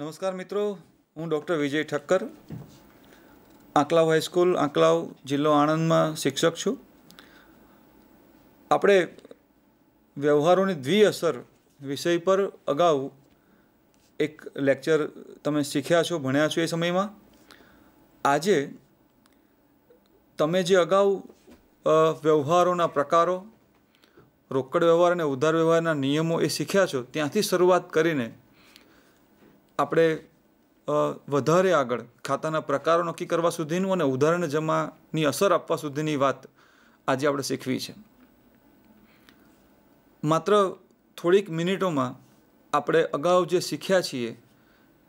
નમસ્કાર મિત્રો હું ડૉક્ટર વિજય ઠક્કર આંકલાવ હાઈસ્કૂલ આંકલાવ જિલ્લો આણંદમાં શિક્ષક છું આપણે વ્યવહારોની દ્વિઅસર વિષય પર અગાઉ એક લેક્ચર તમે શીખ્યા છો ભણ્યા છો એ સમયમાં આજે તમે જે અગાઉ વ્યવહારોના પ્રકારો રોકડ વ્યવહાર અને ઉધાર વ્યવહારના નિયમો એ શીખ્યા છો ત્યાંથી શરૂઆત કરીને આપણે વધારે આગળ ખાતાના પ્રકારો નક્કી કરવા સુધીનું અને ઉદાહરણ જમાની અસર આપવા સુધીની વાત આજે આપણે શીખવી છે માત્ર થોડીક મિનિટોમાં આપણે અગાઉ જે શીખ્યા છીએ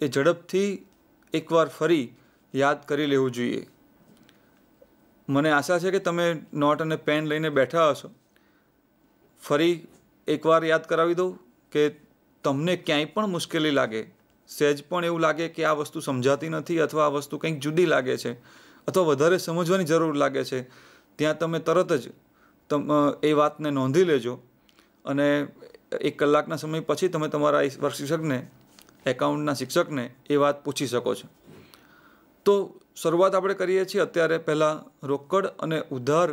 એ ઝડપથી એકવાર ફરી યાદ કરી લેવું જોઈએ મને આશા છે કે તમે નોટ અને પેન લઈને બેઠા હશો ફરી એકવાર યાદ કરાવી દઉં કે તમને ક્યાંય પણ મુશ્કેલી લાગે સહેજ પણ એવું લાગે કે આ વસ્તુ સમજાતી નથી અથવા આ વસ્તુ કંઈક જુદી લાગે છે અથવા વધારે સમજવાની જરૂર લાગે છે ત્યાં તમે તરત જ તમ એ વાતને નોંધી લેજો અને એક કલાકના સમય પછી તમે તમારા વર્ગ શિક્ષકને એકાઉન્ટના શિક્ષકને એ વાત પૂછી શકો છો તો શરૂઆત આપણે કરીએ છીએ અત્યારે પહેલાં રોકડ અને ઉધાર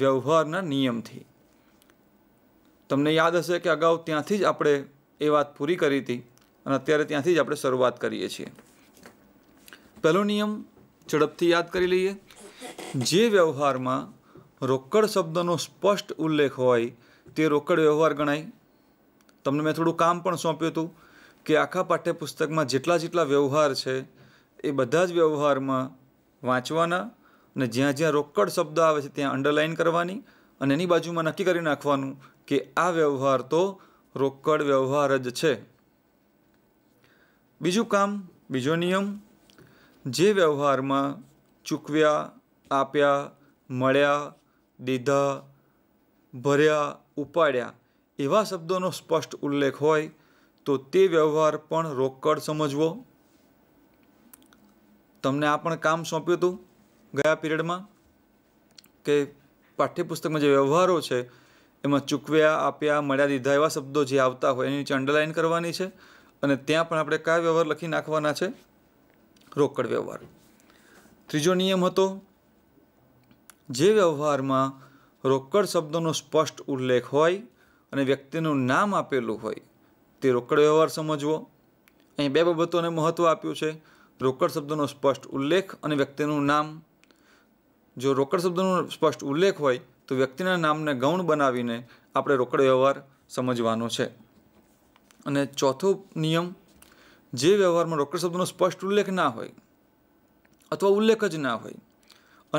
વ્યવહારના નિયમથી તમને યાદ હશે કે અગાઉ ત્યાંથી જ આપણે એ વાત પૂરી કરી હતી અને અત્યારે ત્યાંથી જ આપણે શરૂઆત કરીએ છીએ પહેલો નિયમ ઝડપથી યાદ કરી લઈએ જે વ્યવહારમાં રોકડ શબ્દનો સ્પષ્ટ ઉલ્લેખ હોય તે રોકડ વ્યવહાર ગણાય તમને મેં થોડું કામ પણ સોંપ્યું હતું કે આખા પાઠ્યપુસ્તકમાં જેટલા જેટલા વ્યવહાર છે એ બધા જ વ્યવહારમાં વાંચવાના અને જ્યાં જ્યાં રોકડ શબ્દ આવે છે ત્યાં અંડરલાઇન કરવાની અને એની બાજુમાં નક્કી કરી નાખવાનું કે આ વ્યવહાર તો રોકડ વ્યવહાર જ છે બીજું કામ બીજો નિયમ જે વ્યવહારમાં ચૂકવ્યા આપ્યા મળ્યા દીધા ભર્યા ઉપાડ્યા એવા શબ્દોનો સ્પષ્ટ ઉલ્લેખ હોય તો તે વ્યવહાર પણ રોકડ સમજવો તમને આ પણ કામ સોંપ્યું હતું ગયા પીરિયડમાં કે પાઠ્યપુસ્તકમાં જે વ્યવહારો છે એમાં ચૂકવ્યા આપ્યા મળ્યા દીધા એવા શબ્દો જે આવતા હોય એની નીચે અંડરલાઇન કરવાની છે અને ત્યાં પણ આપણે કયા વ્યવહાર લખી નાખવાના છે રોકડ વ્યવહાર ત્રીજો નિયમ હતો જે વ્યવહારમાં રોકડ શબ્દનો સ્પષ્ટ ઉલ્લેખ હોય અને વ્યક્તિનું નામ આપેલું હોય તે રોકડ વ્યવહાર સમજવો અહીં બે બાબતોને મહત્ત્વ આપ્યું છે રોકડ શબ્દનો સ્પષ્ટ ઉલ્લેખ અને વ્યક્તિનું નામ જો રોકડ શબ્દનો સ્પષ્ટ ઉલ્લેખ હોય તો વ્યક્તિના નામને ગૌણ બનાવીને આપણે રોકડ વ્યવહાર સમજવાનો છે અને ચોથો નિયમ જે વ્યવહારમાં રોકડ શબ્દનો સ્પષ્ટ ઉલ્લેખ ના હોય અથવા ઉલ્લેખ જ ના હોય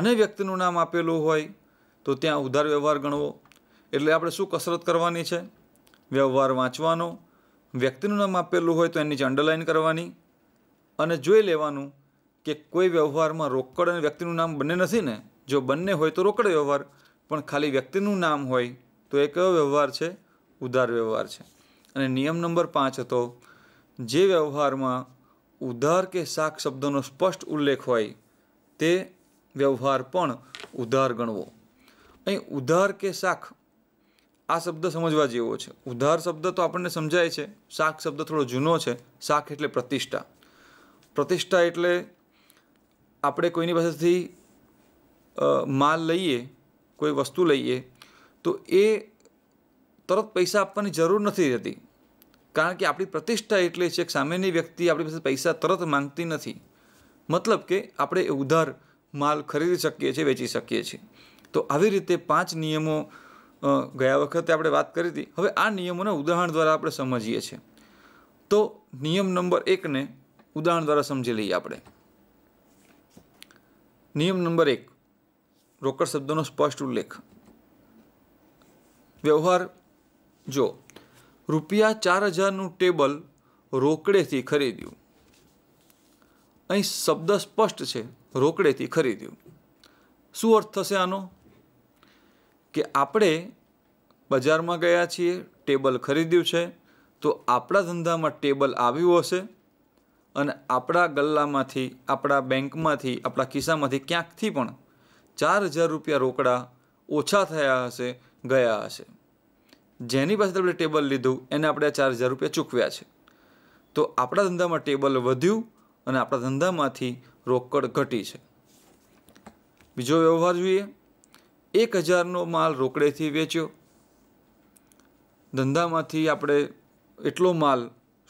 અને વ્યક્તિનું નામ આપેલું હોય તો ત્યાં ઉધાર વ્યવહાર ગણવો એટલે આપણે શું કસરત કરવાની છે વ્યવહાર વાંચવાનો વ્યક્તિનું નામ આપેલું હોય તો એની જ અંડરલાઇન કરવાની અને જોઈ લેવાનું કે કોઈ વ્યવહારમાં રોકડ અને વ્યક્તિનું નામ બંને નથી ને જો બંને હોય તો રોકડ વ્યવહાર પણ ખાલી વ્યક્તિનું નામ હોય તો એ કયો વ્યવહાર છે ઉધાર વ્યવહાર છે અને નિયમ નંબર પાંચ હતો જે વ્યવહારમાં ઉધાર કે શાક શબ્દનો સ્પષ્ટ ઉલ્લેખ હોય તે વ્યવહાર પણ ઉધાર ગણવો અહીં ઉધાર કે શાક આ શબ્દ સમજવા જેવો છે ઉધાર શબ્દ તો આપણને સમજાય છે શાક શબ્દ થોડો જૂનો છે શાક એટલે પ્રતિષ્ઠા પ્રતિષ્ઠા એટલે આપણે કોઈની પાસેથી માલ લઈએ કોઈ વસ્તુ લઈએ તો એ તરત પૈસા આપવાની જરૂર નથી રહેતી કારણ કે આપણી પ્રતિષ્ઠા એટલે છે કે સામેની વ્યક્તિ આપણી પાસે પૈસા તરત માંગતી નથી મતલબ કે આપણે ઉધાર માલ ખરીદી શકીએ છીએ વેચી શકીએ છીએ તો આવી રીતે પાંચ નિયમો ગયા વખતે આપણે વાત કરી હતી હવે આ નિયમોના ઉદાહરણ દ્વારા આપણે સમજીએ છીએ તો નિયમ નંબર એકને ઉદાહરણ દ્વારા સમજી લઈએ આપણે નિયમ નંબર એક રોકડ શબ્દનો સ્પષ્ટ ઉલ્લેખ વ્યવહાર જો રૂપિયા ચાર હજારનું ટેબલ રોકડેથી ખરીદ્યું અહીં શબ્દ સ્પષ્ટ છે રોકડેથી ખરીદ્યું શું અર્થ થશે આનો કે આપણે બજારમાં ગયા છીએ ટેબલ ખરીદ્યું છે તો આપણા ધંધામાં ટેબલ આવ્યું હશે અને આપણા ગલ્લામાંથી આપણા બેંકમાંથી આપણા ખિસ્સામાંથી ક્યાંકથી પણ ચાર હજાર રૂપિયા રોકડા ઓછા થયા હશે ગયા હશે જેની પાસે આપણે ટેબલ લીધું એને આપણે ચાર હજાર રૂપિયા ચૂકવ્યા છે તો આપણા ધંધામાં ટેબલ વધ્યું અને આપણા ધંધામાંથી રોકડ ઘટી છે બીજો વ્યવહાર જોઈએ એક હજારનો માલ રોકડેથી વેચ્યો ધંધામાંથી આપણે એટલો માલ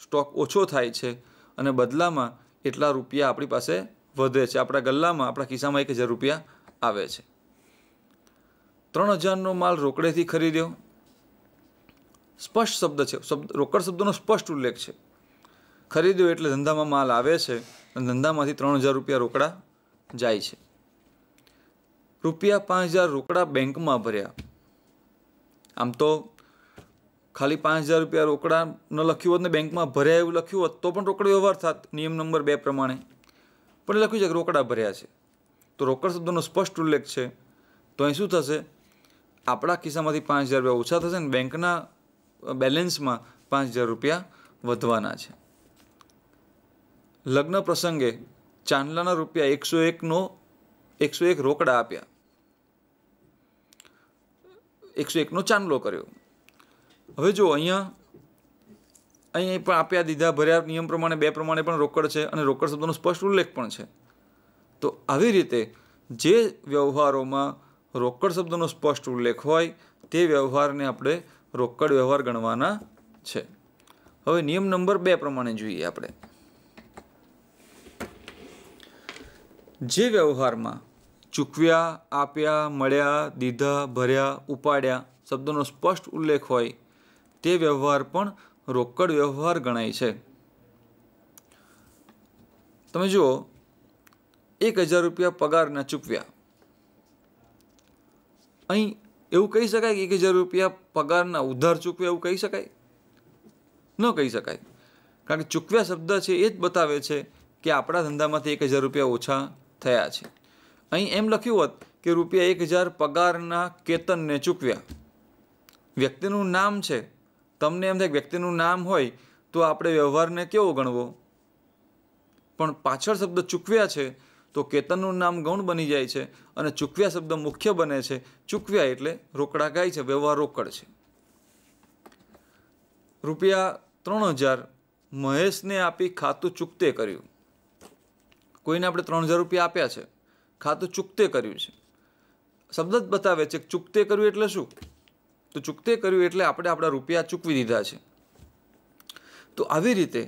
સ્ટોક ઓછો થાય છે અને બદલામાં એટલા રૂપિયા આપણી પાસે વધે છે આપણા ગલ્લામાં આપણા ખિસ્સામાં એક હજાર રૂપિયા આવે છે ત્રણ હજારનો માલ રોકડેથી ખરીદ્યો સ્પષ્ટ શબ્દ છે શબ્દ રોકડ શબ્દોનો સ્પષ્ટ ઉલ્લેખ છે ખરીદ્યો એટલે ધંધામાં માલ આવે છે અને ધંધામાંથી ત્રણ હજાર રૂપિયા રોકડા જાય છે રૂપિયા પાંચ હજાર રોકડા બેંકમાં ભર્યા આમ તો ખાલી પાંચ હજાર રૂપિયા રોકડા ન લખ્યું હોત ને બેંકમાં ભર્યા એવું લખ્યું હોત તો પણ રોકડ વ્યવહાર થાત નિયમ નંબર બે પ્રમાણે પણ લખ્યું છે કે રોકડા ભર્યા છે તો રોકડ શબ્દોનો સ્પષ્ટ ઉલ્લેખ છે તો અહીં શું થશે આપણા ખિસ્સામાંથી પાંચ હજાર રૂપિયા ઓછા થશે ને બેંકના બેલેન્સમાં પાંચ હજાર રૂપિયા વધવાના છે લગ્ન પ્રસંગે ચાંદલાના રૂપિયા એકસો એકનો એકસો એક રોકડા આપ્યા એકસો એકનો ચાંદલો કર્યો હવે જો અહીંયા અહીંયા પણ આપ્યા દીધા ભર્યા નિયમ પ્રમાણે બે પ્રમાણે પણ રોકડ છે અને રોકડ શબ્દનો સ્પષ્ટ ઉલ્લેખ પણ છે તો આવી રીતે જે વ્યવહારોમાં રોકડ શબ્દોનો સ્પષ્ટ ઉલ્લેખ હોય તે વ્યવહારને આપણે રોકડ વ્યવહાર ગણવાના છે હવે નિયમ નંબર બે પ્રમાણે જોઈએ આપણે જે વ્યવહારમાં ચૂકવ્યા આપ્યા મળ્યા દીધા ભર્યા ઉપાડ્યા શબ્દોનો સ્પષ્ટ ઉલ્લેખ હોય તે વ્યવહાર પણ રોકડ વ્યવહાર ગણાય છે તમે જુઓ એક હજાર રૂપિયા પગારના ચૂકવ્યા અહીં એવું કહી શકાય કે એક હજાર રૂપિયા પગારના ઉધાર ચૂકવે એવું કહી શકાય ન કહી શકાય કારણ કે ચૂકવ્યા શબ્દ છે એ જ બતાવે છે કે આપણા ધંધામાંથી એક હજાર રૂપિયા ઓછા થયા છે અહીં એમ લખ્યું હોત કે રૂપિયા એક હજાર પગારના કેતનને ચૂકવ્યા વ્યક્તિનું નામ છે તમને એમ થાય વ્યક્તિનું નામ હોય તો આપણે વ્યવહારને કેવો ગણવો પણ પાછળ શબ્દ ચૂકવ્યા છે તો કેતનનું નામ ગૌણ બની જાય છે અને ચૂકવ્યા શબ્દ મુખ્ય બને છે ચૂકવ્યા એટલે રોકડા ગાય છે વ્યવહાર રોકડ છે રૂપિયા ત્રણ હજાર મહેશને આપી ખાતું ચૂકતે કર્યું કોઈને આપણે ત્રણ હજાર રૂપિયા આપ્યા છે ખાતું ચૂકતે કર્યું છે શબ્દ જ બતાવે છે ચૂકતે કર્યું એટલે શું તો ચૂકતે કર્યું એટલે આપણે આપણા રૂપિયા ચૂકવી દીધા છે તો આવી રીતે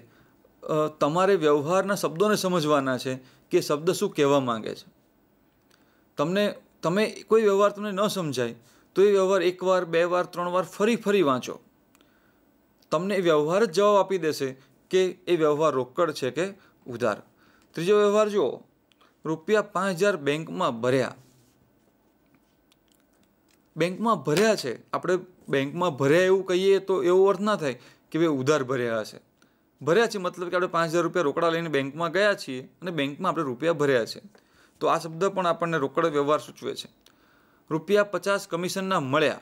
તમારે વ્યવહારના શબ્દોને સમજવાના છે કે શબ્દ શું કહેવા માંગે છે તમને તમે કોઈ વ્યવહાર તમને ન સમજાય તો એ વ્યવહાર એકવાર બે વાર ત્રણ વાર ફરી ફરી વાંચો તમને એ વ્યવહાર જ જવાબ આપી દેશે કે એ વ્યવહાર રોકડ છે કે ઉધાર ત્રીજો વ્યવહાર જુઓ રૂપિયા પાંચ હજાર બેંકમાં ભર્યા બેંકમાં ભર્યા છે આપણે બેંકમાં ભર્યા એવું કહીએ તો એવો અર્થ ના થાય કે ભાઈ ઉધાર ભર્યા હશે ભર્યા છે મતલબ કે આપણે પાંચ હજાર રૂપિયા રોકડા લઈને બેંકમાં ગયા છીએ અને બેંકમાં આપણે રૂપિયા ભર્યા છે તો આ શબ્દ પણ આપણને રોકડ વ્યવહાર સૂચવે છે રૂપિયા પચાસ કમિશનના મળ્યા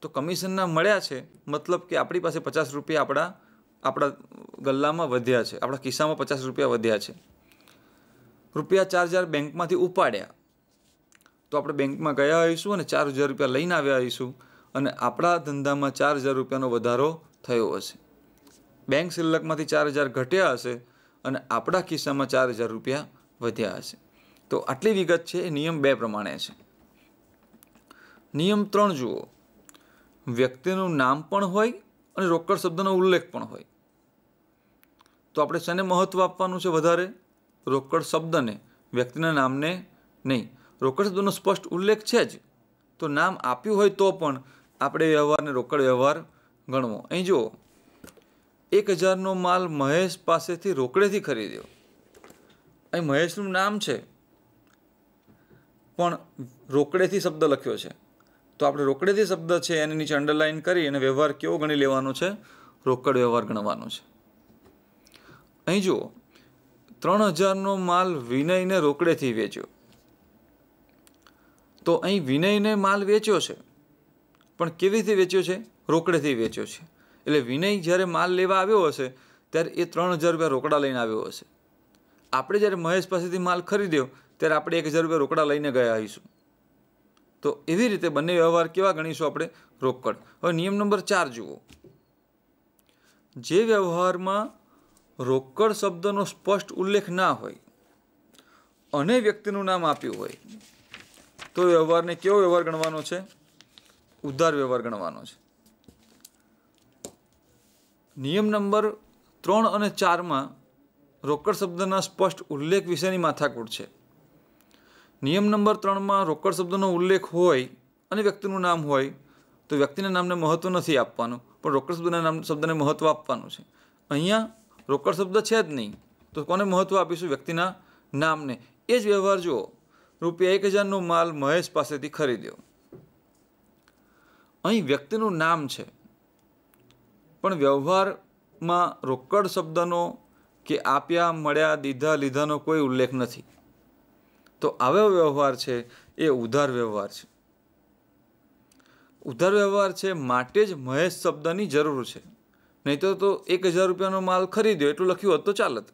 તો કમિશનના મળ્યા છે મતલબ કે આપણી પાસે પચાસ રૂપિયા આપણા આપણા ગલ્લામાં વધ્યા છે આપણા ખિસ્સામાં પચાસ રૂપિયા વધ્યા છે રૂપિયા ચાર હજાર બેંકમાંથી ઉપાડ્યા તો આપણે બેંકમાં ગયા હોઈશું અને ચાર હજાર રૂપિયા લઈને આવ્યા હોઈશું અને આપણા ધંધામાં ચાર હજાર રૂપિયાનો વધારો થયો હશે બેંક શિલ્લકમાંથી ચાર હજાર ઘટ્યા હશે અને આપણા કિસ્સામાં ચાર હજાર રૂપિયા વધ્યા હશે તો આટલી વિગત છે એ નિયમ બે પ્રમાણે છે નિયમ ત્રણ જુઓ વ્યક્તિનું નામ પણ હોય અને રોકડ શબ્દનો ઉલ્લેખ પણ હોય તો આપણે શેને મહત્ત્વ આપવાનું છે વધારે રોકડ શબ્દને વ્યક્તિના નામને નહીં રોકડ શબ્દનો સ્પષ્ટ ઉલ્લેખ છે જ તો નામ આપ્યું હોય તો પણ આપણે વ્યવહારને રોકડ વ્યવહાર ગણવો અહીં જુઓ એક હજારનો માલ મહેશ પાસેથી રોકડેથી ખરીદ્યો અહીં મહેશનું નામ છે પણ રોકડેથી શબ્દ લખ્યો છે તો આપણે રોકડેથી શબ્દ છે એની નીચે અંડરલાઇન કરી અને વ્યવહાર કેવો ગણી લેવાનો છે રોકડ વ્યવહાર ગણવાનો છે અહીં જુઓ ત્રણ હજારનો માલ વિનયને રોકડેથી વેચ્યો તો અહીં વિનયને માલ વેચ્યો છે પણ કેવી રીતે વેચ્યો છે રોકડેથી વેચ્યો છે એટલે વિનય જ્યારે માલ લેવા આવ્યો હશે ત્યારે એ ત્રણ હજાર રૂપિયા રોકડા લઈને આવ્યો હશે આપણે જ્યારે મહેશ પાસેથી માલ ખરીદ્યો ત્યારે આપણે એક હજાર રૂપિયા રોકડા લઈને ગયા આવીશું તો એવી રીતે બંને વ્યવહાર કેવા ગણીશું આપણે રોકડ હવે નિયમ નંબર ચાર જુઓ જે વ્યવહારમાં રોકડ શબ્દનો સ્પષ્ટ ઉલ્લેખ ના હોય અને વ્યક્તિનું નામ આપ્યું હોય તો વ્યવહારને કેવો વ્યવહાર ગણવાનો છે ઉધાર વ્યવહાર ગણવાનો છે નિયમ નંબર ત્રણ અને ચારમાં રોકડ શબ્દના સ્પષ્ટ ઉલ્લેખ વિશેની માથાકૂટ છે નિયમ નંબર ત્રણમાં રોકડ શબ્દનો ઉલ્લેખ હોય અને વ્યક્તિનું નામ હોય તો વ્યક્તિના નામને મહત્ત્વ નથી આપવાનું પણ રોકડ શબ્દના નામ શબ્દને મહત્ત્વ આપવાનું છે અહીંયા રોકડ શબ્દ છે જ નહીં તો કોને મહત્ત્વ આપીશું વ્યક્તિના નામને એ જ વ્યવહાર જુઓ રૂપિયા એક હજારનો માલ મહેશ પાસેથી ખરીદ્યો અહીં વ્યક્તિનું નામ છે પણ વ્યવહારમાં રોકડ શબ્દનો કે આપ્યા મળ્યા દીધા લીધાનો કોઈ ઉલ્લેખ નથી તો આવો વ્યવહાર છે એ ઉધાર વ્યવહાર છે ઉધાર વ્યવહાર છે માટે જ મહેશ શબ્દની જરૂર છે નહીં તો તો એક હજાર રૂપિયાનો માલ ખરીદ્યો એટલું લખ્યું હોત તો ચાલત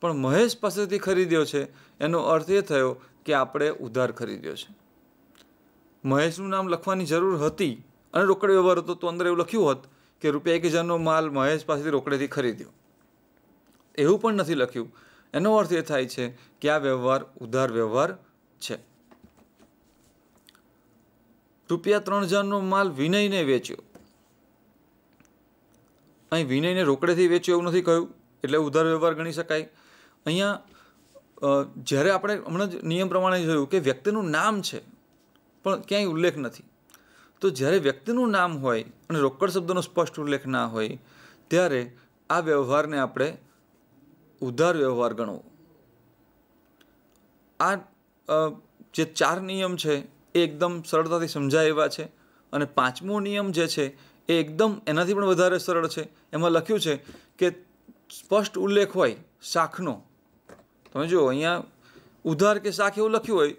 પણ મહેશ પાસેથી ખરીદ્યો છે એનો અર્થ એ થયો કે આપણે ઉધાર ખરીદ્યો છે મહેશનું નામ લખવાની જરૂર હતી અને રોકડ વ્યવહાર હતો તો અંદર એવું લખ્યું હોત કે રૂપિયા એક હજારનો માલ મહેશ પાસેથી રોકડેથી ખરીદ્યો એવું પણ નથી લખ્યું એનો અર્થ એ થાય છે કે આ વ્યવહાર ઉધાર વ્યવહાર છે રૂપિયા ત્રણ હજારનો માલ વિનયને વેચ્યો અહીં વિનયને રોકડેથી વેચ્યો એવું નથી કહ્યું એટલે ઉધાર વ્યવહાર ગણી શકાય અહીંયા જ્યારે આપણે હમણાં જ નિયમ પ્રમાણે જોયું કે વ્યક્તિનું નામ છે પણ ક્યાંય ઉલ્લેખ નથી તો જ્યારે વ્યક્તિનું નામ હોય અને રોકડ શબ્દનો સ્પષ્ટ ઉલ્લેખ ના હોય ત્યારે આ વ્યવહારને આપણે ઉધાર વ્યવહાર ગણવો આ જે ચાર નિયમ છે એ એકદમ સરળતાથી સમજાય એવા છે અને પાંચમો નિયમ જે છે એ એકદમ એનાથી પણ વધારે સરળ છે એમાં લખ્યું છે કે સ્પષ્ટ ઉલ્લેખ હોય શાખનો તમે જુઓ અહીંયા ઉધાર કે શાખ એવું લખ્યું હોય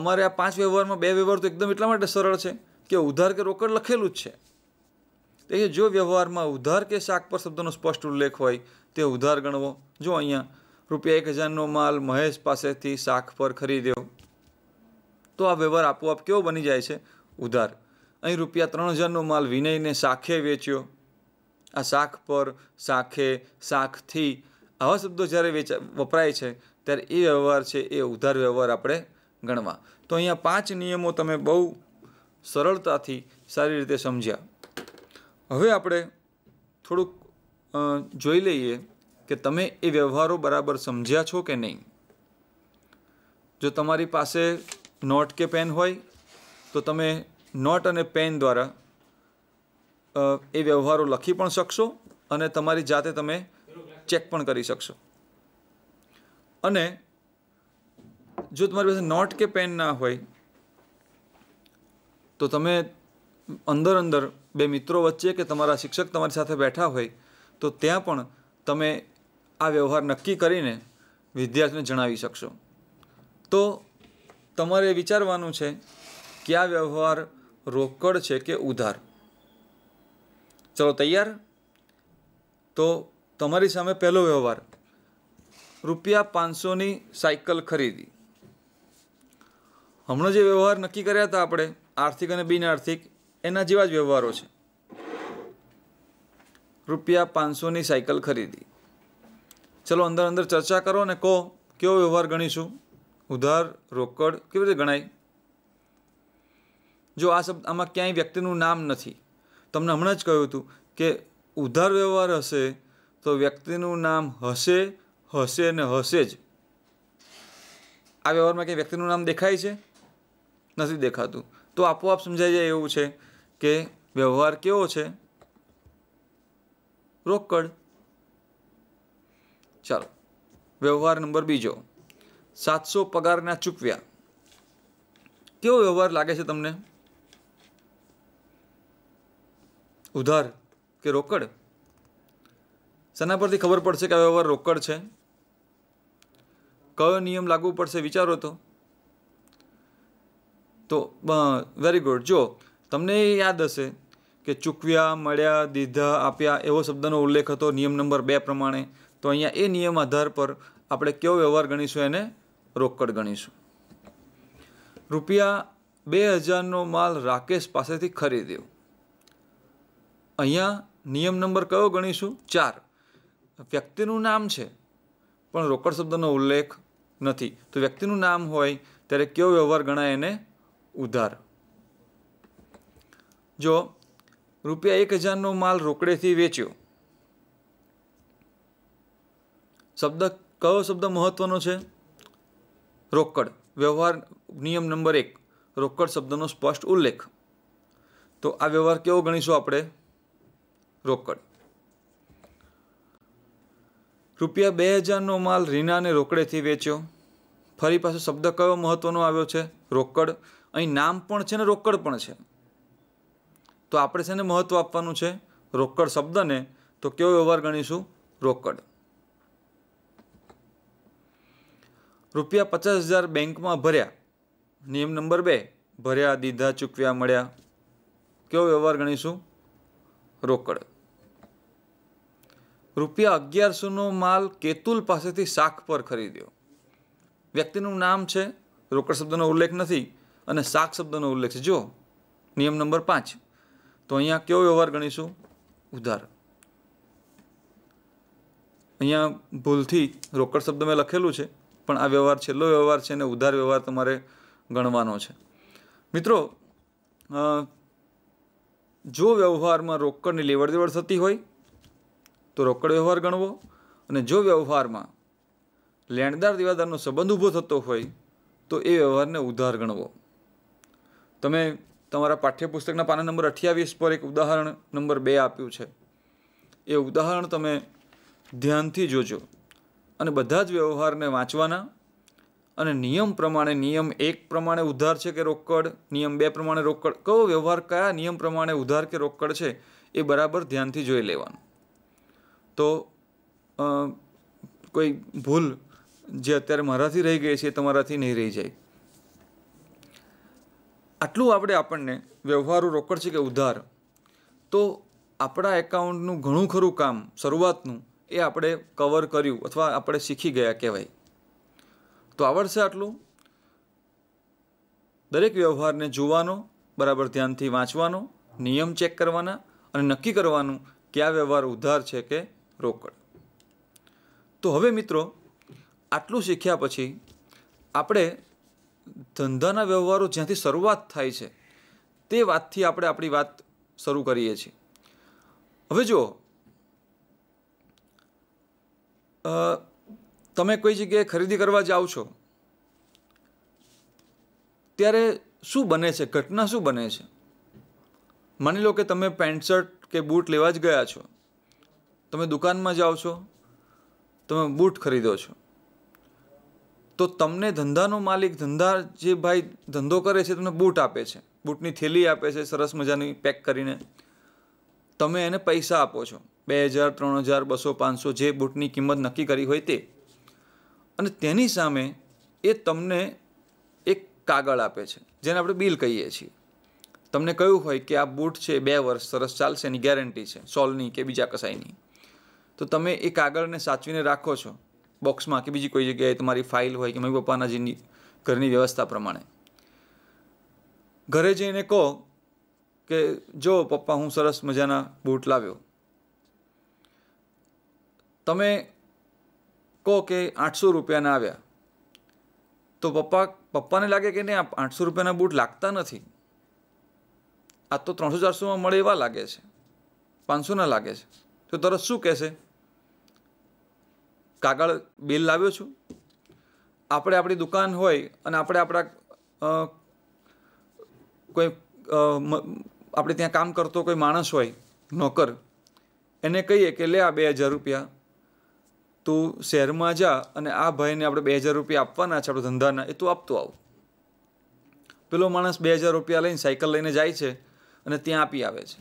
તમારે આ પાંચ વ્યવહારમાં બે વ્યવહાર તો એકદમ એટલા માટે સરળ છે કે ઉધાર કે રોકડ લખેલું જ છે એ જો વ્યવહારમાં ઉધાર કે શાક પર શબ્દનો સ્પષ્ટ ઉલ્લેખ હોય તે ઉધાર ગણવો જો અહીંયા રૂપિયા એક હજારનો માલ મહેશ પાસેથી શાક પર ખરીદ્યો તો આ વ્યવહાર આપોઆપ કેવો બની જાય છે ઉધાર અહીં રૂપિયા ત્રણ હજારનો માલ વિનયને શાખે વેચ્યો આ શાખ પર શાખે શાખથી આવા શબ્દો જ્યારે વેચા વપરાય છે ત્યારે એ વ્યવહાર છે એ ઉધાર વ્યવહાર આપણે ગણવા તો અહીંયા પાંચ નિયમો તમે બહુ સરળતાથી સારી રીતે સમજ્યા હવે આપણે થોડુંક જોઈ લઈએ કે તમે એ વ્યવહારો બરાબર સમજ્યા છો કે નહીં જો તમારી પાસે નોટ કે પેન હોય તો તમે નોટ અને પેન દ્વારા એ વ્યવહારો લખી પણ શકશો અને તમારી જાતે તમે ચેક પણ કરી શકશો અને જો તમારી પાસે નોટ કે પેન ના હોય તો તમે અંદર અંદર બે મિત્રો વચ્ચે કે તમારા શિક્ષક તમારી સાથે બેઠા હોય તો ત્યાં પણ તમે આ વ્યવહાર નક્કી કરીને વિદ્યાર્થીને જણાવી શકશો તો તમારે વિચારવાનું છે કે આ વ્યવહાર રોકડ છે કે ઉધાર ચલો તૈયાર તો તમારી સામે પહેલો વ્યવહાર રૂપિયા પાંચસોની સાયકલ ખરીદી હમણાં જે વ્યવહાર નક્કી કર્યા હતા આપણે આર્થિક અને બિન આર્થિક એના જેવા જ વ્યવહારો છે રૂપિયા પાંચસોની સાયકલ ખરીદી ચલો અંદર અંદર ચર્ચા કરો ને કહો કેવો વ્યવહાર ગણીશું ઉધાર રોકડ કેવી રીતે ગણાય જો આ શબ્દ આમાં ક્યાંય વ્યક્તિનું નામ નથી તમને હમણાં જ કહ્યું હતું કે ઉધાર વ્યવહાર હશે તો વ્યક્તિનું નામ હશે હશે ને હશે જ આ વ્યવહારમાં કંઈ વ્યક્તિનું નામ દેખાય છે નથી દેખાતું તો આપોઆપ સમજાઈ જાય એવું છે કે વ્યવહાર કેવો છે રોકડ ચાલો વ્યવહાર નંબર બીજો સાતસો પગારના ચૂકવ્યા કેવો વ્યવહાર લાગે છે તમને ઉધાર કે રોકડ શેના પરથી ખબર પડશે કે આ વ્યવહાર રોકડ છે કયો નિયમ લાગુ પડશે વિચારો તો તો વેરી ગુડ જો તમને યાદ હશે કે ચૂકવ્યા મળ્યા દીધા આપ્યા એવો શબ્દનો ઉલ્લેખ હતો નિયમ નંબર બે પ્રમાણે તો અહીંયા એ નિયમ આધાર પર આપણે કયો વ્યવહાર ગણીશું એને રોકડ ગણીશું રૂપિયા બે હજારનો માલ રાકેશ પાસેથી ખરીદ્યો અહીંયા નિયમ નંબર કયો ગણીશું ચાર વ્યક્તિનું નામ છે પણ રોકડ શબ્દનો ઉલ્લેખ નથી તો વ્યક્તિનું નામ હોય ત્યારે કયો વ્યવહાર ગણાય એને ઉધાર જો રૂપિયા એક હજારનો માલ રોકડેથી વેચ્યો શબ્દ કયો શબ્દ મહત્વનો છે રોકડ વ્યવહાર નિયમ નંબર એક રોકડ શબ્દનો સ્પષ્ટ ઉલ્લેખ તો આ વ્યવહાર કેવો ગણીશું આપણે રોકડ રૂપિયા બે હજારનો માલ રીનાને રોકડેથી વેચ્યો ફરી પાછો શબ્દ કયો મહત્વનો આવ્યો છે રોકડ અહીં નામ પણ છે ને રોકડ પણ છે તો આપણે છે ને મહત્ત્વ આપવાનું છે રોકડ શબ્દને તો કેવો વ્યવહાર ગણીશું રોકડ રૂપિયા પચાસ હજાર બેંકમાં ભર્યા નિયમ નંબર બે ભર્યા દીધા ચૂકવ્યા મળ્યા કેવો વ્યવહાર ગણીશું રોકડ રૂપિયા અગિયારસોનો માલ કેતુલ પાસેથી શાખ પર ખરીદ્યો વ્યક્તિનું નામ છે રોકડ શબ્દનો ઉલ્લેખ નથી અને શાક શબ્દનો ઉલ્લેખ છે જો નિયમ નંબર પાંચ તો અહીંયા કયો વ્યવહાર ગણીશું ઉધાર અહીંયા ભૂલથી રોકડ શબ્દ મેં લખેલું છે પણ આ વ્યવહાર છેલ્લો વ્યવહાર છે અને ઉધાર વ્યવહાર તમારે ગણવાનો છે મિત્રો જો વ્યવહારમાં રોકડની લેવડ દેવડ થતી હોય તો રોકડ વ્યવહાર ગણવો અને જો વ્યવહારમાં લેણદાર દેવાદારનો સંબંધ ઊભો થતો હોય તો એ વ્યવહારને ઉધાર ગણવો તમે તમારા પાઠ્યપુસ્તકના પાના નંબર અઠ્યાવીસ પર એક ઉદાહરણ નંબર બે આપ્યું છે એ ઉદાહરણ તમે ધ્યાનથી જોજો અને બધા જ વ્યવહારને વાંચવાના અને નિયમ પ્રમાણે નિયમ એક પ્રમાણે ઉધાર છે કે રોકડ નિયમ બે પ્રમાણે રોકડ કયો વ્યવહાર કયા નિયમ પ્રમાણે ઉધાર કે રોકડ છે એ બરાબર ધ્યાનથી જોઈ લેવાનું તો કોઈ ભૂલ જે અત્યારે મારાથી રહી ગઈ છે તમારાથી નહીં રહી જાય આટલું આપણે આપણને વ્યવહારો રોકડ છે કે ઉધાર તો આપણા એકાઉન્ટનું ઘણું ખરું કામ શરૂઆતનું એ આપણે કવર કર્યું અથવા આપણે શીખી ગયા કહેવાય તો આવડશે આટલું દરેક વ્યવહારને જોવાનો બરાબર ધ્યાનથી વાંચવાનો નિયમ ચેક કરવાના અને નક્કી કરવાનું કયા વ્યવહાર ઉધાર છે કે રોકડ તો હવે મિત્રો આટલું શીખ્યા પછી આપણે ધંધાના વ્યવહારો જ્યાંથી શરૂઆત થાય છે તે વાતથી આપણે આપણી વાત શરૂ કરીએ છીએ હવે જુઓ તમે કોઈ જગ્યાએ ખરીદી કરવા જાઓ છો ત્યારે શું બને છે ઘટના શું બને છે માની લો કે તમે પેન્ટ શર્ટ કે બૂટ લેવા જ ગયા છો તમે દુકાનમાં જાઓ છો તમે બૂટ ખરીદો છો તો તમને ધંધાનો માલિક ધંધા જે ભાઈ ધંધો કરે છે તમને બૂટ આપે છે બૂટની થેલી આપે છે સરસ મજાની પેક કરીને તમે એને પૈસા આપો છો બે હજાર ત્રણ હજાર બસો પાંચસો જે બૂટની કિંમત નક્કી કરી હોય તે અને તેની સામે એ તમને એક કાગળ આપે છે જેને આપણે બિલ કહીએ છીએ તમને કહ્યું હોય કે આ બૂટ છે બે વર્ષ સરસ ચાલશે એની ગેરંટી છે સોલની કે બીજા કસાઈની તો તમે એ કાગળને સાચવીને રાખો છો બોક્સમાં કે બીજી કોઈ જગ્યાએ તમારી ફાઇલ હોય કે મમ્મી પપ્પાના જેની ઘરની વ્યવસ્થા પ્રમાણે ઘરે જઈને કહો કે જો પપ્પા હું સરસ મજાના બૂટ લાવ્યો તમે કહો કે આઠસો રૂપિયાના આવ્યા તો પપ્પા પપ્પાને લાગે કે નહીં આઠસો રૂપિયાના બૂટ લાગતા નથી આ તો ત્રણસો ચારસોમાં મળે એવા લાગે છે પાંચસોના લાગે છે તો તરત શું કહેશે કાગળ બિલ લાવ્યો છું આપણે આપણી દુકાન હોય અને આપણે આપણા કોઈ આપણે ત્યાં કામ કરતો કોઈ માણસ હોય નોકર એને કહીએ કે લે આ બે હજાર રૂપિયા તું શહેરમાં જા અને આ ભાઈને આપણે બે હજાર રૂપિયા આપવાના છે આપણા ધંધાના એ તું આપતો આવ પેલો માણસ બે હજાર રૂપિયા લઈને સાયકલ લઈને જાય છે અને ત્યાં આપી આવે છે